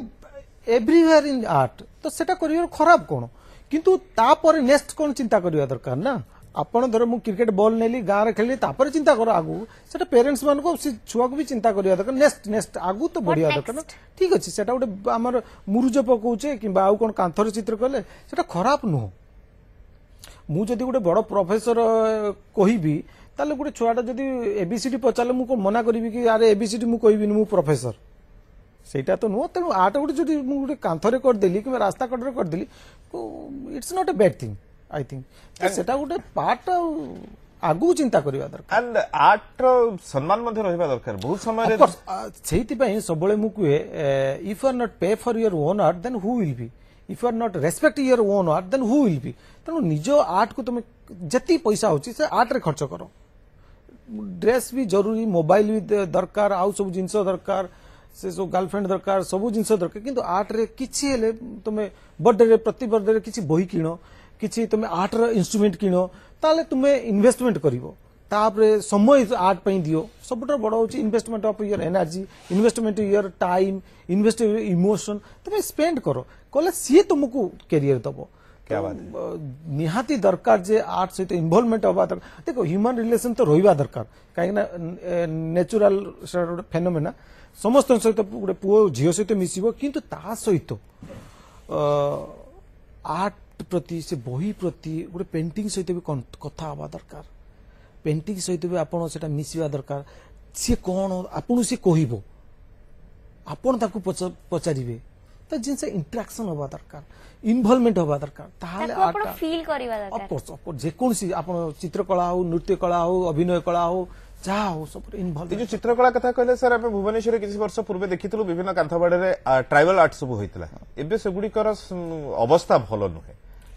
ଏଭ୍ରିୱେୟାର ଇନ୍ ଆର୍ଟ ତ ସେଟା କରିବାର ଖରାପ କ'ଣ କିନ୍ତୁ ତାପରେ ନେକ୍ସଟ କ'ଣ ଚିନ୍ତା କରିବା ଦରକାର ନା ଆପଣ ଧର ମୁଁ କ୍ରିକେଟ ବଲ୍ ନେଲି ଗାଁରେ ଖେଳିଲି ତାପରେ ଚିନ୍ତା କର ଆଗକୁ ସେଟା ପେରେଣ୍ଟସ୍ ମାନଙ୍କୁ ସେ ଛୁଆକୁ ବି ଚିନ୍ତା କରିବା ଦରକାର ନେକ୍ସଟ ନେକ୍ସଟ ଆଗକୁ ତ ବଢିବା ଦରକାର ନା ଠିକ ଅଛି ସେଟା ଗୋଟେ ଆମର ମୁରୁଜ ପକଉଛେ କିମ୍ବା ଆଉ କ'ଣ କାନ୍ଥର ଚିତ୍ର କଲେ ସେଟା ଖରାପ ନୁହଁ ମୁଁ ଯଦି ଗୋଟେ ବଡ଼ ପ୍ରଫେସର କହିବି ତାହେଲେ ଗୋଟେ ଛୁଆଟା ଯଦି ଏବିସିଡି ପଚାରିଲେ ମୁଁ କ'ଣ ମନା କରିବି କି ଆରେ ଏବିସିଡି ମୁଁ କହିବିନି ମୁଁ ପ୍ରଫେସର ସେଇଟା ତ ନୁହଁ ତେଣୁ ଆର୍ଟ ଗୋଟେ ଯଦି ମୁଁ ଗୋଟେ କାନ୍ଥରେ କରିଦେଲି କିମ୍ବା ରାସ୍ତା କଡ଼ରେ କରିଦେଲି it's not a bad thing I think सेटा गुटे पार्ट आगु चिंता करबा दरकार एंड आर्ट रो सम्मान मध्ये रहबा दरकार बहुत समय रे सेहिति पई सबले मुकुए if you are not pay for your own art then who will be if you are not respect your own art then who will be त निजो आर्ट को तुम जति पैसा होची से आर्ट रे खर्च करो ड्रेस भी जरूरी मोबाइल भी दरकार आउ सब जिंस दरकार से सब गर्लफ्रेंड दरकार सब जिंस दरकार किंतु आर्ट रे बर्थडे रे प्रति बर्थडे रे बही किणो କିଛି ତୁମେ ଆର୍ଟର ଇନଷ୍ଟ୍ରୁମେଣ୍ଟ କିଣ ତାହେଲେ ତୁମେ ଇନଭେଷ୍ଟମେଣ୍ଟ କରିବ ତାପରେ ସମୟ ଆର୍ଟ ପାଇଁ ଦିଅ ସବୁଠାରୁ ବଡ଼ ହେଉଛି investment of your energy investment your time invest emotion ତୁମେ ସ୍ପେଣ୍ଡ କର କଲେ ସିଏ ତୁମକୁ କ୍ୟାରିୟର ଦେବ ନିହାତି ଦରକାର ଯେ ଆର୍ଟ ସହିତ ଇନଭଲଭମେଣ୍ଟ ହେବା ଦରକାର ଦେଖ ହ୍ୟୁମାନ ରିଲେସନ୍ ତ ରହିବା ଦରକାର କାହିଁକିନା ନ୍ୟାଚୁରାଲ ସେଟା ଗୋଟେ ଫେନୋମେନା ସମସ୍ତଙ୍କ ସହିତ ଗୋଟେ ପୁଅ ଝିଅ ସହିତ ମିଶିବ କିନ୍ତୁ ତା ସହିତ ଆର୍ଟ ପ୍ରତି ସେ ବହି ପ୍ରତି ଗୋଟେ ପେଣ୍ଟିଂ ସହିତ ବି କଥା ହେବା ଦରକାର ପେଣ୍ଟିଂ ସହିତ ବି ଆପଣ ସେଟା ମିଶିବା ଦରକାର ସିଏ କ'ଣ ଆପଣଙ୍କୁ ସିଏ କହିବ ଆପଣ ତାକୁ ପଚାରିବେ ତା ଜିନିଷ ଇଣ୍ଟ୍ରାକ୍ସନ ହେବା ଦରକାର ଇନଭଲଭମେଣ୍ଟ ହେବା ଦରକାର ତାହେଲେ ଅଫକୋର୍ସ ଅଫକୋର୍ସ ଯେକୌଣସି ଆପଣ ଚିତ୍ରକଳା ହଉ ନୃତ୍ୟ କଳା ହଉ ଅଭିନୟ କଳା ହଉ ଯାହା ହଉ ସବୁରେ ଇନଭଲ୍ଭ ଏ ଯୋଉ ଚିତ୍ରକଳା କଥା କହିଲେ ସାର୍ ଆମେ ଭୁବନେଶ୍ୱରରେ କିଛି ବର୍ଷ ପୂର୍ବେ ଦେଖିଥିଲୁ ବିଭିନ୍ନ କାନ୍ଥବାଡ଼ରେ ଟ୍ରାଇବାଲ ଆର୍ଟ ସବୁ ହୋଇଥିଲା ଏବେ ସେଗୁଡ଼ିକର ଅବସ୍ଥା ଭଲ ନୁହେଁ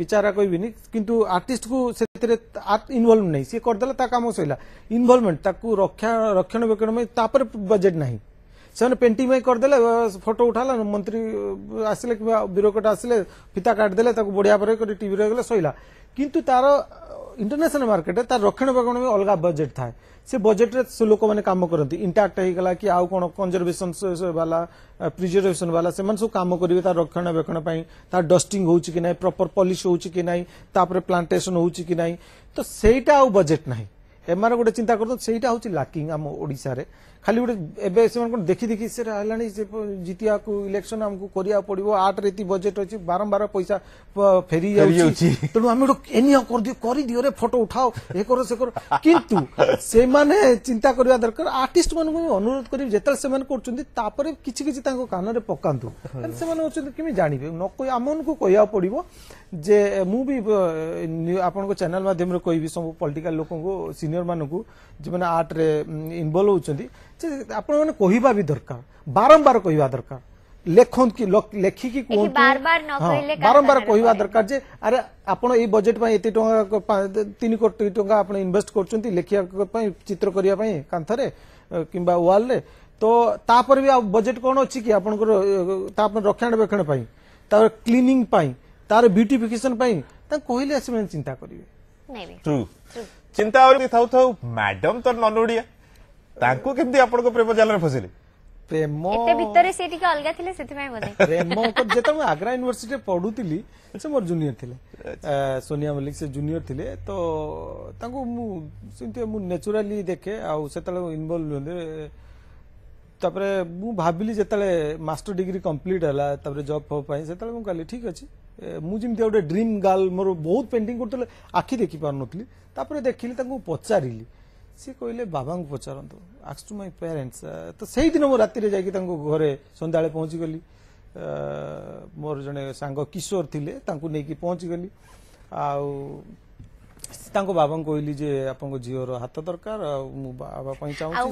ବିଚାରା କହିବିନି କିନ୍ତୁ ଆର୍ଟିଷ୍ଟକୁ ସେଥିରେ ଇନଭଲ୍ଭ ନାହିଁ ସିଏ କରିଦେଲା ତା କାମ ସରିଲା ଇନଭଲ୍ଭମେଣ୍ଟ ତାକୁ ରକ୍ଷା ରକ୍ଷଣାବେକ୍ଷଣ ପାଇଁ ତାପରେ ବଜେଟ୍ ନାହିଁ ସେମାନେ ପେଣ୍ଟିଂ ପାଇଁ କରିଦେଲେ ଫଟୋ ଉଠାଲା ମନ୍ତ୍ରୀ ଆସିଲେ କିମ୍ବା ବ୍ୟୁରୋକ୍ରାଟ ଆସିଲେ ଫିତା କାଟିଦେଲେ ତାକୁ ବଢିଆ ପରେ କରି ଟିଭିରେ ଗଲେ ଶୋଇଲା କିନ୍ତୁ ତାର ଇଣ୍ଟରନ୍ୟାସନାଲ ମାର୍କେଟ ତାର ରକ୍ଷଣାବେକ୍ଷଣ ପାଇଁ ଅଲଗା ବଜେଟ୍ ଥାଏ ସେ ବଜେଟ୍ରେ ଲୋକମାନେ କାମ କରନ୍ତି ଇଣ୍ଟାକ୍ଟ ହେଇଗଲା କି ଆଉ କ'ଣ କଞ୍ଜରଭେସନ ବାଲା ପ୍ରିଜର୍ଭେସନ ବାଲା ସେମାନେ ସବୁ କାମ କରିବେ ତାର ରକ୍ଷଣାବେକ୍ଷଣ ପାଇଁ ତାର ଡଷ୍ଟିଂ ହେଉଛି କି ନାହିଁ ପ୍ରପର ପଲିସ୍ ହେଉଛି କି ନାହିଁ ତାପରେ ପ୍ଲାଣ୍ଟେସନ ହେଉଛି କି ନାହିଁ ତ ସେଇଟା ଆଉ ବଜେଟ୍ ନାହିଁ ଏମାନେ ଗୋଟେ ଚିନ୍ତା କରୁଛନ୍ତି ସେଇଟା ହେଉଛି ଲାକିଂ ଆମ ଓଡ଼ିଶାରେ ଖାଲି ଗୋଟେ ଏବେ ସେମାନେ କ'ଣ ଦେଖି ଦେଖି ସେଟା ହେଲାଣି ସେ ଜିତିବାକୁ ଇଲେକ୍ସନ ଆମକୁ କରିବାକୁ ପଡିବ ଆର୍ଟରେ ଏତିକି ବଜେଟ୍ ଅଛି ବାରମ୍ବାର ପଇସା ଫେରି ଯାଉଛି ତେଣୁ ଆମେ ଗୋଟେ ଏନିଅ କରିଦିଅ କରିଦିଅରେ ଫଟୋ ଉଠାଅ ଏ କର ସେ କର କିନ୍ତୁ ସେମାନେ ଚିନ୍ତା କରିବା ଦରକାର ଆର୍ଟିଷ୍ଟ ମାନଙ୍କୁ ଅନୁରୋଧ କରିବି ଯେତେବେଳେ ସେମାନେ କରୁଛନ୍ତି ତାପରେ କିଛି କିଛି ତାଙ୍କ କାନରେ ପକାନ୍ତୁ ସେମାନେ ହେଉଛନ୍ତି କେମିତି ଜାଣିବେ ନ କହି ଆମମାନଙ୍କୁ କହିବାକୁ ପଡିବ ଯେ ମୁଁ ବି ଆପଣଙ୍କ ଚ୍ୟାନେଲ ମାଧ୍ୟମରେ କହିବି ସବୁ ପଲିଟିକାଲ ଲୋକଙ୍କୁ ସିନିୟର ମାନଙ୍କୁ ଯେଉଁମାନେ ଆର୍ଟରେ ଇନଭଲ୍ଭ ହେଉଛନ୍ତି ଆପଣମାନେ କହିବା ବି ଦରକାର ବାରମ୍ବାର କହିବା ଦରକାର ଲେଖନ୍ତୁ ଲେଖିକି କୁହନ୍ତୁ ବାରମ୍ବାର କହିବା ଦରକାର ଯେ ଆରେ ଆପଣ ଏଇ ବଜେଟ୍ ପାଇଁ ଏତେ ଟଙ୍କା ତିନି କୋଟି ଟଙ୍କା ଆପଣ ଇନଭେଷ୍ଟ କରୁଛନ୍ତି ଲେଖିବା ପାଇଁ ଚିତ୍ର କରିବା ପାଇଁ କାନ୍ଥରେ କିମ୍ବା ୱାଲ୍ରେ ତ ତାପରେ ବି ଆଉ ବଜେଟ୍ କ'ଣ ଅଛି କି ଆପଣଙ୍କର ତାପରେ ରକ୍ଷଣାବେକ୍ଷଣ ପାଇଁ ତାପରେ କ୍ଲିନିଂ ପାଇଁ ତାର ବ୍ୟୁଟିଫିକେସନ ପାଇଁ ତାଙ୍କୁ କହିଲେ ସେମାନେ ଚିନ୍ତା କରିବେ ଚିନ୍ତା ଆହୁରି ଥାଉ ଥାଉ ମ୍ୟାଡମ୍ ତ ନନ୍ ଓଡ଼ିଆ ତାଙ୍କୁ କେମିତି ଆପଣଙ୍କ ପ୍ରେମ ଜାଲରେ ଫସିଲେ ପ୍ରେମ ଭିତରେ ସେ ଟିକେ ଅଲଗା ଥିଲେ ସେଥିପାଇଁ ବୋଧେ ପ୍ରେମ ଯେତେବେଳେ ମୁଁ ଆଗ୍ରା ୟୁନିଭର୍ସିଟିରେ ପଢୁଥିଲି ସେ ମୋର ଜୁନିୟର ଥିଲେ ସୋନିଆ ମଲ୍ଲିକ ସେ ଜୁନିୟର ଥିଲେ ତ ତାଙ୍କୁ ମୁଁ ସେମିତି ମୁଁ ନେଚୁରାଲି ଦେଖେ ଆଉ ସେତେବେଳେ ଇନଭଲ୍ଭ ହୁଅନ୍ତି ତାପରେ ମୁଁ ଭାବିଲି ଯେତେବେଳେ ମାଷ୍ଟର ଡିଗ୍ରୀ କମ୍ପ୍ଲିଟ ହେଲା ତାପରେ ଜବ୍ ଫବ୍ ପାଇଁ ସେତେବେଳେ ମୁଁ କହିଲି ଠିକ୍ ଅଛି ମୁଁ ଯେମିତି ଗୋଟେ ଡ୍ରିମ୍ ଗାର୍ଲ ମୋର ବହୁତ ପେଣ୍ଟିଂ କରୁଥିଲେ ଆଖି ଦେଖିପାରୁନଥିଲି ତାପରେ ଦେଖିଲି ତାଙ୍କୁ ପଚାରିଲି সি କହିଲେ ବାବାଙ୍କୁ ପଚାରନ୍ତୁ ଆକ୍ସ ଟୁ ମାଇ ପ୍ୟାରେଣ୍ଟସ୍ ତ ସେଇଦିନ ମୁଁ ରାତିରେ ଯାଇକି ତାଙ୍କୁ ଘରେ ସନ୍ଧ୍ୟାବେଳେ ପହଞ୍ଚିଗଲି ମୋର ଜଣେ ସାଙ୍ଗ କିଶୋର ଥିଲେ ତାଙ୍କୁ ନେଇକି ପହଞ୍ଚିଗଲି ଆଉ ତାଙ୍କ ବାବାଙ୍କୁ କହିଲି ଯେ ଆପଣଙ୍କ ଝିଅର ହାତ ଦରକାର ଆଉ ମୁଁ ବାବା ପାଇଁ ଚାହୁଁଛି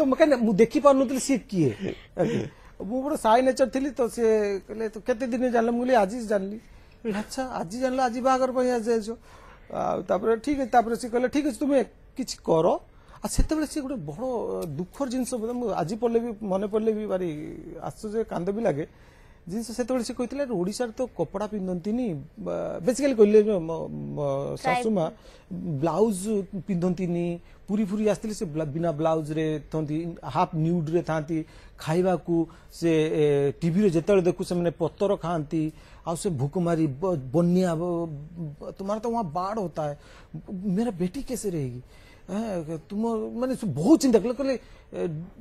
ତ ମୁଁ ଦେଖିପାରୁନଥିଲି ସିଏ କିଏ ମୁଁ ଗୋଟେ ସାଇ ନେଚର ଥିଲି ତ ସିଏ କହିଲେ କେତେ ଦିନ ଜାଣିଲ ମୁଁ କହିଲି ଆଜି ଜାଣିଲି ଆଚ୍ଛା ଆଜି ଜାଣିଲ ଆଜି ବାହାଘର ପାଇଁ ଆଜି ଯାଇଛ ତାପରେ ଠିକ୍ ଅଛି ତାପରେ ସେ କହିଲେ ଠିକ୍ ଅଛି ତୁମେ କିଛି କର ଆଉ ସେତେବେଳେ ସେ ଗୋଟେ ବଡ଼ ଦୁଃଖର ଜିନିଷ ମୁଁ ଆଜି ପଡ଼ିଲେ ବି ମନେ ପଡ଼ିଲେ ବି ଭାରି ଆଶ୍ଚର୍ଯ୍ୟ କାନ୍ଦ ବି ଲାଗେ ଜିନିଷ ସେତେବେଳେ ସେ କହିଥିଲେ ଓଡ଼ିଶାରେ ତ କପଡ଼ା ପିନ୍ଧନ୍ତିନି ବେସିକାଲି କହିଲେ ମୋ ଶାଶୁ ମା ବ୍ଲାଉଜ ପିନ୍ଧନ୍ତିନି पूरी पूरी आसते से बिना ब्लाउज रे हाफ न्यूड रे था खावा को से टीवी रे जिते देखु से माने पत्थर खांती आ से भूकमारी बनिया तुम्हारा तो वहाँ बाढ़ होता है मेरा बेटी कैसे रहेगी तुम मैंने बहुत चिंता कले कले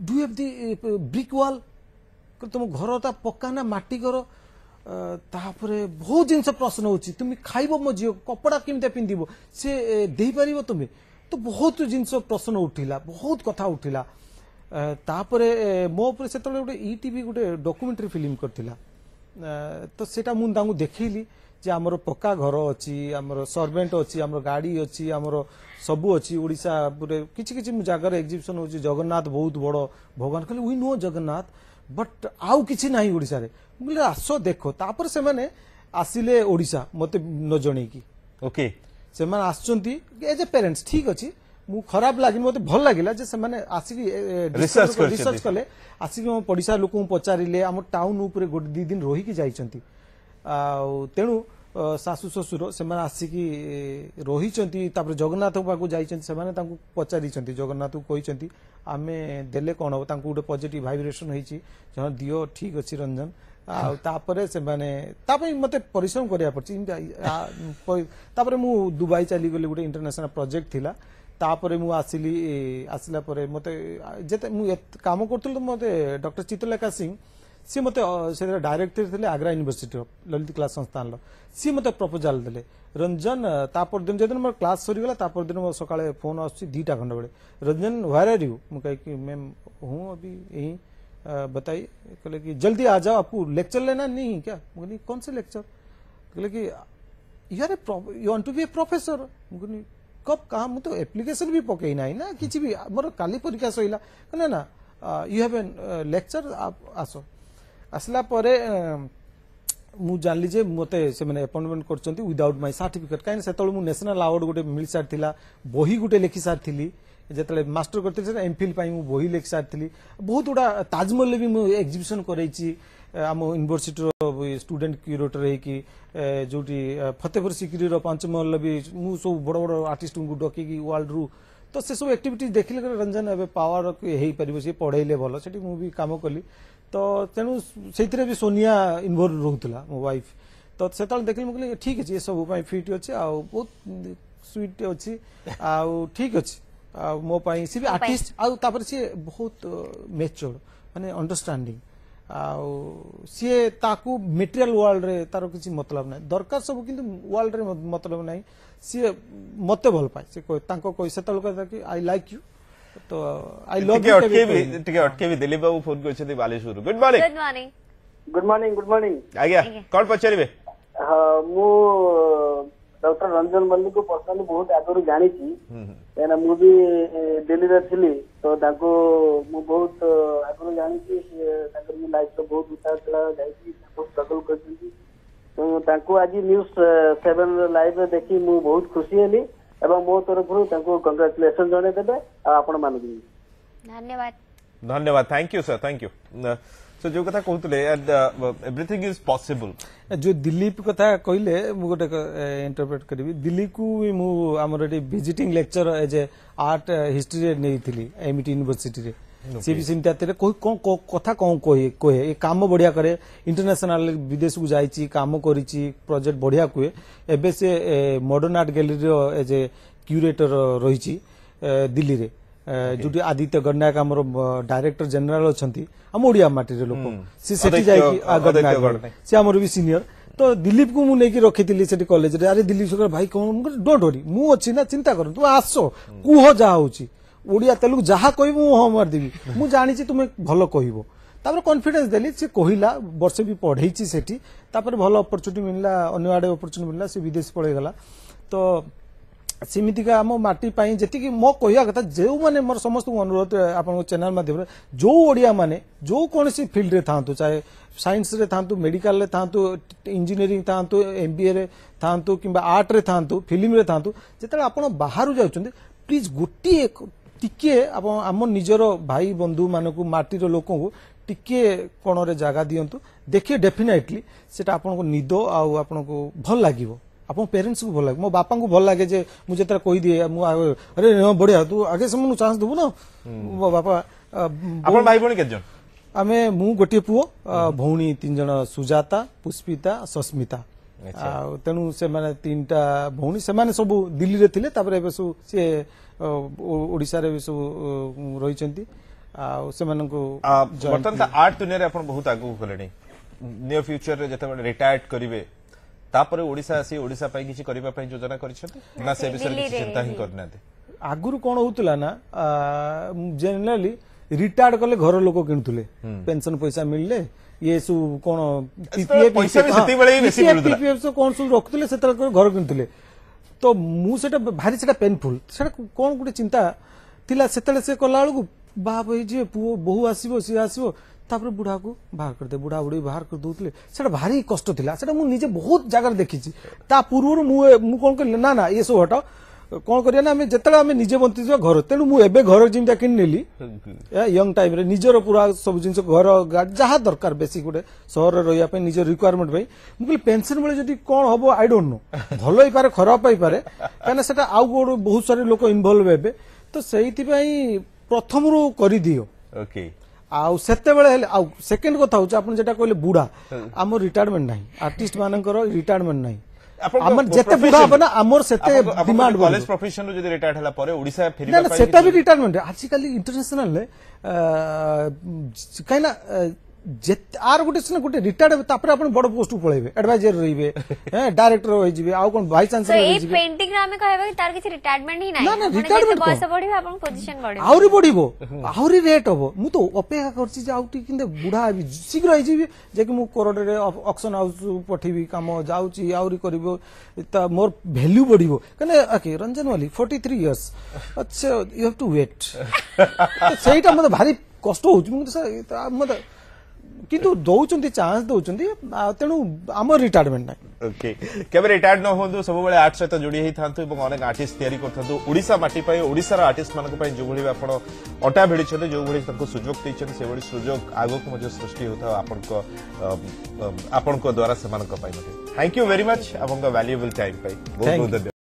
डू हेव दि ब्रिक वाल तुम घर ता पक्का ना मटी घर ତାପରେ बहुत ଜିନିଷ प्रश्न ହେଉଛି ତୁମେ खाइब मो झी कपड़ा କେମିତି पिंधि से ଦେଇପାରିବ तुम्हें ତ ବହୁତ ଜିନିଷ ପ୍ରଶ୍ନ ଉଠିଲା ବହୁତ କଥା ଉଠିଲା ତାପରେ ମୋ ଉପରେ ସେତେବେଳେ ଗୋଟେ ଇ ଟିଭି ଗୋଟେ ଡକୁମେଣ୍ଟାରୀ ଫିଲ୍ମ କରିଥିଲା ତ ସେଇଟା ମୁଁ ତାଙ୍କୁ ଦେଖେଇଲି ଯେ ଆମର ପକ୍କା ଘର ଅଛି ଆମର ସର୍ଭେଣ୍ଟ ଅଛି ଆମର ଗାଡ଼ି ଅଛି ଆମର ସବୁ ଅଛି ଓଡ଼ିଶା ଗୋଟେ କିଛି କିଛି ଜାଗାରେ ଏକ୍ଜିବିସନ୍ ହେଉଛି ଜଗନ୍ନାଥ ବହୁତ ବଡ଼ ଭଗବାନ କହିଲେ ୱି ନୋ ଜଗନ୍ନାଥ ବଟ୍ ଆଉ କିଛି ନାହିଁ ଓଡ଼ିଶାରେ ମୁଁ କହିଲି ଆସ ଦେଖ ତାପରେ ସେମାନେ ଆସିଲେ ଓଡ଼ିଶା ମୋତେ ନ ଜଣେଇକି ଓକେ ସେମାନେ ଆସୁଛନ୍ତି ଏଜ୍ ଏ ପେରେଣ୍ଟସ୍ ଠିକ୍ ଅଛି ମୁଁ ଖରାପ ଲାଗିନି ମୋତେ ଭଲ ଲାଗିଲା ଯେ ସେମାନେ ଆସିକି ରିସର୍ଚ୍ଚ କଲେ ଆସିକି ମୋ ପଡ଼ିଶା ଲୋକଙ୍କୁ ପଚାରିଲେ ଆମ ଟାଉନ୍ ଉପରେ ଗୋଟେ ଦୁଇ ଦିନ ରହିକି ଯାଇଛନ୍ତି ଆଉ ତେଣୁ ଶାଶୁ ଶ୍ୱଶୁର ସେମାନେ ଆସିକି ରହିଛନ୍ତି ତାପରେ ଜଗନ୍ନାଥ ପାଖକୁ ଯାଇଛନ୍ତି ସେମାନେ ତାଙ୍କୁ ପଚାରିଛନ୍ତି ଜଗନ୍ନାଥକୁ କହିଛନ୍ତି ଆମେ ଦେଲେ କ'ଣ ହେବ ତାଙ୍କୁ ଗୋଟେ ପଜିଟିଭ୍ ଭାଇବ୍ରେସନ୍ ହେଇଛି ଜଣ ଦିଅ ଠିକ୍ ଅଛି ରଞ୍ଜନ तापरे से माने परिश्रम करिया दुबई चली गली गोटे इंटरनेशनल प्रोजेक्ट थी तापरे मुझे आसिली आसिला परे मते जेते मु काम चित्रलेखा सिंह सी मते डायरेक्टर थे आग्रा यूनिवर्सिटी ललित क्लास संस्थान लो सी मते प्रपोजल देले रंजन तापर दिन जेदिन मोर क्लास सरीगला गला तापर दिन मोर सकाळे फोन आसटा 2टा घंटा बेले रंजन व्हेयर आर यू मु मैम हूँ अभी यही बताइए कहले कि जल्दी आ जाओ आपको लेक्चर लेना नहीं क्या मुझे कौन से लेक्चर कहले कि यार you want to be a professor मुझे कब कहा मुझे तो एप्लीकेशन भी पकई ना ना कि भी मोर काली परीक्षा सहिला कहले ना यू हैव ए लेक्चर आप आसो आसला परे ମୁଁ ଜାଣିଲି ଯେ ମୋତେ ସେମାନେ ଆପଏଣ୍ଟମେଣ୍ଟ କରିଛନ୍ତି ୱିଦାଉଟ୍ ମାଇ ସାର୍ଟିଫିକେଟ୍ କାହିଁକି ସେତେବେଳେ ମୁଁ ନ୍ୟାସନାଲ୍ ଆୱାର୍ଡ ଗୋଟେ ମିଳି ସାରିଥିଲା ବହି যেতলে মাস্টর করতে এমফিল পাই মু বই লেখি সারি বহুত গুড়া তাজমহল বি মু এক্সিবিশন করাইছি আম ইউনিভার্সিটির স্টুডেন্ট ক্ୟୁରେଟର ହେଇକି ଯେଉଁଠି ଫତେପୁର ସିକ୍ରିର ପାଞ୍ଚମହଲ ବି ମୁଁ ସବୁ ବଡ଼ ବଡ଼ ଆର୍ଟିଷ୍ଟଙ୍କୁ ଡକେଇକି ୱାର୍ଲଡରୁ ତ ସେସବୁ ଆକ୍ଟିଭିଟି ଦେଖିଲେ ରଞ୍ଜନ ଏବେ ପାୱାର ହେଇପାରିବ ସିଏ ପଢ଼େଇଲେ ଭଲ ସେଠି ମୁଁ ବି କାମ କଲି ତ ତେଣୁ ସେଇଥିରେ ବି ସୋନିଆ ଇନଭଲ୍ଭ ରହୁଥିଲା ମୋ ୱାଇଫ୍ ତ ସେତେବେଳେ ଦେଖିଲି ମୁଁ କହିଲି ଠିକ୍ ଅଛି ଏସବୁ ପାଇଁ ଫିଟ୍ ଅଛି ଆଉ ବହୁତ ସୁଇଟ୍ ଅଛି ଆଉ ଠିକ୍ ଅଛି ମୋ ପାଇଁ ସେ ବି ଆର୍ଟିଷ୍ଟ ଆଉ ତାପରେ ସିଏ ବହୁତ ମେଚୋର୍ଡ ମାନେ ଅଣ୍ଡରଷ୍ଟାଣ୍ଡିଂ ଆଉ ସିଏ ତାକୁ ମେଟେରିଆଲ ୱାର୍ଲଡରେ ତାର କିଛି ମତଲବ ନାହିଁ ଦରକାର ସବୁ କିନ୍ତୁ ୱାର୍ଲଡରେ ମତଲବ ନାହିଁ ସିଏ ମତେ ଭଲ ପାଏ ସେ ତାଙ୍କ କହି ସେତେବେଳେ କି ଆଇ ଲାଇକ୍ ୟୁ ତ ଆଇ ଲଭ୍ ୟୁ ଟିକେ ଅଟକେବି ଦିଲ୍ଲୀପ ବାବୁ ଫୋନ କରିଛନ୍ତି ବାଲେଶ୍ୱରରୁ good morning good morning good morning ଆଜ୍ଞା କଣ ପଚାରିବେ ମୁଁ ଡକ୍ଟର ରଞ୍ଜନ ମଲ୍ଲିକଙ୍କୁ ପର୍ସନାଲି ବହୁତ ଆଗରୁ ଜାଣିଛି କାହିଁକିନା ମୁଁ ବି ଦିଲ୍ଲୀରେ ଥିଲି ତ ତାଙ୍କୁ ମୁଁ ବହୁତ ଆଗରୁ ଜାଣିଛି ତାଙ୍କର ବି ଲାଇଫ୍ର ବହୁତ ଉତ୍ସାହ ଥିଲା ଯାଇଛି ବହୁତ ଷ୍ଟ୍ରଗଲ୍ କରିଛନ୍ତି ତ ତାଙ୍କୁ ଆଜି ନ୍ୟୁଜ୍ ସେଭେନ୍ ଲାଇଭ୍ରେ ଦେଖି ମୁଁ ବହୁତ ଖୁସି ହେଲି ଏବଂ ମୋ ତରଫରୁ ତାଙ୍କୁ କଂଗ୍ରାଚୁଲେସନ୍ ଜଣାଇଦେବେ ଆଉ ଆପଣମାନଙ୍କୁ ଧନ୍ୟବାଦ ଧନ୍ୟବାଦ thank you sir thank you সো যে কথা কহুতলে এভরিথিং ইজ পসিবল যে দিলীপ কথা কইলে মু গোটে ইন্টারপ্রেট করিবি দিলীপ কু মু আমার এটি visiting lecture as a art history রে নেইଥିଲି এমিটি ইউনিভার্সিটি রে সে বি সেমতি আতে কথা কম কয়ে কয়ে এ কাম বড়িয়া করে ইন্টারন্যাশনাল বিদেশকু যাইছি কাম করিছি প্রজেক্ট বড়িয়া কুয়ে এবে সে modern art gallery as a curator ରହିଛି ଦିଲ୍ଲୀରେ ଯୋଉଠି ଆଦିତ୍ୟ ଗଡ଼ନାୟକ ଆମର ଡାଇରେକ୍ଟର ଜେନେରାଲ ଅଛନ୍ତି ଆମ ଓଡ଼ିଆ ମାଟିର ଲୋକ ସେ ସେଠି ଯାଇକି ସେ ଆମର ବି ସିନିୟର ତ ଦିଲ୍ଲୀପକୁ ମୁଁ ନେଇକି ରଖିଥିଲି ସେଠି କଲେଜରେ ଆରେ ଦିଲ୍ଲୀପ ସରକାର ଭାଇ କଣ ମୁଁ ଡୋଣ୍ଟ ହରି ମୁଁ ଅଛି ନା ଚିନ୍ତା କର ତୁ ଆସ କୁହ ଯାହା ହଉଛି ଓଡ଼ିଆ ତେଲୁଗୁ ଯାହା କହିବୁ ମୁଁ ହଁ ମାରିଦେବି ମୁଁ ଜାଣିଛି ତୁମେ ଭଲ କହିବ ତାପରେ କନଫିଡେନ୍ସ ଦେଲି ସେ କହିଲା ବର୍ଷେ ବି ପଢ଼େଇଛି ସେଠି ତାପରେ ଭଲ ଅପରଚ୍ୟୁନିଟି ମିଳିଲା ଅନ୍ୟ ଆଡ଼େ ଅପରଚ୍ୟୁନିଟି ମିଳିଲା ସେ ବିଦେଶ ପଳେଇଗଲା ତ ସେମିତିକା ଆମ ମାଟି ପାଇଁ ଯେତିକି ମୋ କହିବା କଥା ଯେଉଁମାନେ ମୋର ସମସ୍ତଙ୍କୁ ଅନୁରୋଧ ଆପଣଙ୍କ ଚ୍ୟାନେଲ ମାଧ୍ୟମରେ ଯେଉଁ ଓଡ଼ିଆମାନେ ଯେଉଁ କୌଣସି ଫିଲ୍ଡରେ ଥାଆନ୍ତୁ ଚାହେ ସାଇନ୍ସରେ ଥାଆନ୍ତୁ ମେଡିକାଲରେ ଥାଆନ୍ତୁ ଇଞ୍ଜିନିୟରିଂ ଥାଆନ୍ତୁ ଏମ୍ବିଏରେ ଥାଆନ୍ତୁ କିମ୍ବା ଆର୍ଟରେ ଥାଆନ୍ତୁ ଫିଲ୍ମରେ ଥାଆନ୍ତୁ ଯେତେବେଳେ ଆପଣ ବାହାରୁ ଯାଉଛନ୍ତି ପ୍ଲିଜ୍ ଗୋଟିଏ ଟିକିଏ ଆପଣ ଆମ ନିଜର ଭାଇ ବନ୍ଧୁମାନଙ୍କୁ ମାଟିର ଲୋକଙ୍କୁ ଟିକିଏ କୋଣରେ ଜାଗା ଦିଅନ୍ତୁ ଦେଖିବେ ଡେଫିନେଟଲି ସେଟା ଆପଣଙ୍କୁ ନିଦ ଆଉ ଆପଣଙ୍କୁ ଭଲ ଲାଗିବ ଆପଣଙ୍କ ପେରେଣ୍ଟସକୁ ଭଲ ଲାଗେ ମୋ ବାପାଙ୍କୁ ଭଲ ଲାଗେ ଯେ ମୁଁ ଯେତେବେଳେ କହିଦିଏ ମୁଁ ଆରେ ବଢିଆ ତୁ ଆଗେ ସେମାନଙ୍କୁ ଚାନ୍ସ ଦେବୁ ନା ମୋ ବାପା ଆପଣ ଭାଇ ଭଉଣୀ କେତେ ଜଣ ଆମେ ମୁଁ ଗୋଟିଏ ପୁଅ ଭଉଣୀ ତିନି ଜଣ ସୁଜାତା ପୁଷ୍ପିତା ସସ୍ମିତା ଆଉ ତେଣୁ ସେମାନେ ତିନିଟା ଭଉଣୀ ସେମାନେ ସବୁ ଦିଲ୍ଲୀରେ ଥିଲେ ତାପରେ ଏବେ ସବୁ ସିଏ ଓଡ଼ିଶାରେ ବି ସବୁ ରହିଛନ୍ତି ଆଉ ସେମାନଙ୍କୁ ବର୍ତ୍ତମାନ ଆର୍ଟ ଦୁନିଆରେ ଆପଣ ବହୁତ ଆଗକୁ ଗଲେଣି ନିୟର ଫ୍ୟୁଚରରେ ଯେତେବେଳେ ରିଟାୟାର୍ଡ କରିବେ ତାପରେ ଓଡ଼ିଶା ଆସି ଓଡ଼ିଶା ପାଇଁ କିଛି କରିବା ପାଇଁ ଯୋଜନା କରିଛନ୍ତି ନା ସେ ବିଷୟରେ କିଛି ଚିନ୍ତା ହିଁ କରିନାହାନ୍ତି ଆଗରୁ କ'ଣ ହଉଥିଲା ନା ଜେନେରାଲି ରିଟାୟାର୍ଡ କଲେ ଘର ଲୋକ କିଣୁଥିଲେ ପେନସନ ପଇସା ମିଳିଲେ ଇଏ ସବୁ କ'ଣ ପିପିଏଫ୍ କ'ଣ ସବୁ ରଖୁଥିଲେ ସେତେବେଳେ ଘର କିଣୁଥିଲେ ତ ମୁଁ ସେଟା ଭାରି ସେଟା ପେନଫୁଲ ସେଟା କ'ଣ ଗୋଟେ ଚିନ୍ତା ଥିଲା ସେତେବେଳେ ସେ କଲା ବେଳକୁ ବାହା ହେଇଯିବେ ପୁଅ ବୋହୁ ଆସିବ ସିଏ ଆସିବ ତାପରେ ବୁଢ଼ାକୁ ବାହାର କରିଦେବେ ବୁଢ଼ା ବୁଢ଼ୀ ବାହାର କରିଦେଉଥିଲେ ସେଟା ଭାରି କଷ୍ଟ ଥିଲା ସେଟା ମୁଁ ନିଜେ ବହୁତ ଜାଗାରେ ଦେଖିଛି ତା ପୂର୍ବରୁ ମୁଁ ମୁଁ କ'ଣ କହିଲି ନା ନା ଏସବୁ ହଟ କ'ଣ କରିବା ନା ଆମେ ଯେତେବେଳେ ଆମେ ନିଜେ ବଞ୍ଚିଥିବା ଘର ତେଣୁ ମୁଁ ଏବେ ଘର ଯେମିତିଆ କିଣି ନେଲି ୟଙ୍ଗ ଟାଇମ୍ରେ ନିଜର ପୁରା ସବୁ ଜିନିଷ ଘର ଗାଡ଼ି ଯାହା ଦରକାର ବେଶୀ ଗୋଟେ ସହରରେ ରହିବା ପାଇଁ ନିଜ ରିକ୍ୱାରମେଣ୍ଟ ପାଇଁ ମୁଁ କହିଲି ପେନ୍ସନ୍ ବେଳେ ଯଦି କ'ଣ ହବ ଆଇ ଡୋଣ୍ଟ ନୋ ଭଲ ହେଇପାରେ ଖରାପ ହେଇପାରେ କାହିଁକିନା ସେଟା ଆଉ ଗୋଟେ ବହୁତ ସାରା ଲୋକ ଇନଭଲ୍ଭ ହେବେ ତ ସେଇଥିପାଇଁ ପ୍ରଥମରୁ କରିଦିଅ ଓକେ ଆଉ ସେତେବେଳେ ହେଲେ ଆଉ ସେକେଣ୍ଡ କଥା ହଉଛି ଆପଣ ଯେଟା କହିଲେ ବୁଢା ଆମର ରିଟାୟାରମେଣ୍ଟ ନାହିଁ ଆର୍ଟିଷ୍ଟ ମାନଙ୍କର ରିଟାୟାରମେଣ୍ଟ ନାହିଁ ଆମର ଯେତେ ବୁଢା ହବ ନା ଆମର ସେତେ ଡିମାଣ୍ଡ କଲେଜ ପ୍ରଫେସନରୁ ଯଦି ରିଟାୟାର୍ଡ ହେଲା ପରେ ଓଡ଼ିଶା ଫେରିବା ସେଟା ବି ରିଟାୟାରମେଣ୍ଟ ଆଜିକାଲି ଇଣ୍ଟରନ୍ୟାସନାଲରେ କାହିଁକିନା আর গোটে সিନା গোটে রিটায়ার্ড তারপরে আপনি বড় পোস্ট পড়াইবে এডভাইজার রইবে হ্যাঁ ডাইরেক্টর হইজিবে আর কোন ভাইস চ্যান্সেলর হইজিবে এই পেইন্টিং রে আমি কইবা তার কিছু রিটায়ারমেন্ট হি নাই না না রিটায়ারমেন্ট বয়স বড়িব আপন পজিশন বড়িব আউরি বড়িবো আউরি রেট হবো মু তো অপেক্ষা করছি যে আউটি কিন্তু বুড়া হবি শীঘ্র হইজিবি যে কি মু করোডরে রে অকশন হাউস পঠিবি কাম যাউচি আউরি করিবো তা মোর ভ্যালু বড়িবো কেন ওকে রঞ্জন ওয়ালি 43 ইয়ার্স আচ্ছা ইউ হ্যাভ টু ওয়েট সেইটা মতে ভারি কষ্ট হচ্ছে মু স্যার মতে କିନ୍ତୁ ଦଉଛନ୍ତି ଚାନ୍ସ ଦଉଛନ୍ତି ତେଣୁ ଆମ ରିଟାୟାରମେଣ୍ଟ ନାହିଁ ଓକେ କେବେ ରିଟାୟାର୍ଡ ନ ହୁଅନ୍ତୁ ସବୁବେଳେ ଆର୍ଟ ସହିତ ଯୋଡ଼ି ହେଇଥାନ୍ତୁ ଏବଂ ଅନେକ ଆର୍ଟିଷ୍ଟ ତିଆରି କରିଥାନ୍ତୁ ଓଡ଼ିଶା ମାଟି ପାଇଁ ଓଡ଼ିଶାର ଆର୍ଟିଷ୍ଟମାନଙ୍କ ପାଇଁ ଯେଉଁଭଳି ଆପଣ ଅଟା ଭିଡ଼ିଛନ୍ତି ଯେଉଁଭଳି ତାଙ୍କୁ ସୁଯୋଗ ଦେଇଛନ୍ତି ସେଭଳି ସୁଯୋଗ ଆଗକୁ ମଧ୍ୟ ସୃଷ୍ଟି ହେଉଥାଉ ଆପଣଙ୍କ ଆପଣଙ୍କ ଦ୍ୱାରା ସେମାନଙ୍କ ପାଇଁ ମଧ୍ୟ ଥ୍ୟାଙ୍କ ୟୁ ଭେରି ମଚ୍ ଆପଣଙ୍କ ଭ୍ୟାଲ୍ୟୁଏବଲ୍ ଟାଇମ୍ ପାଇଁ ବହୁତ ବହୁତ ଧନ୍ୟବାଦ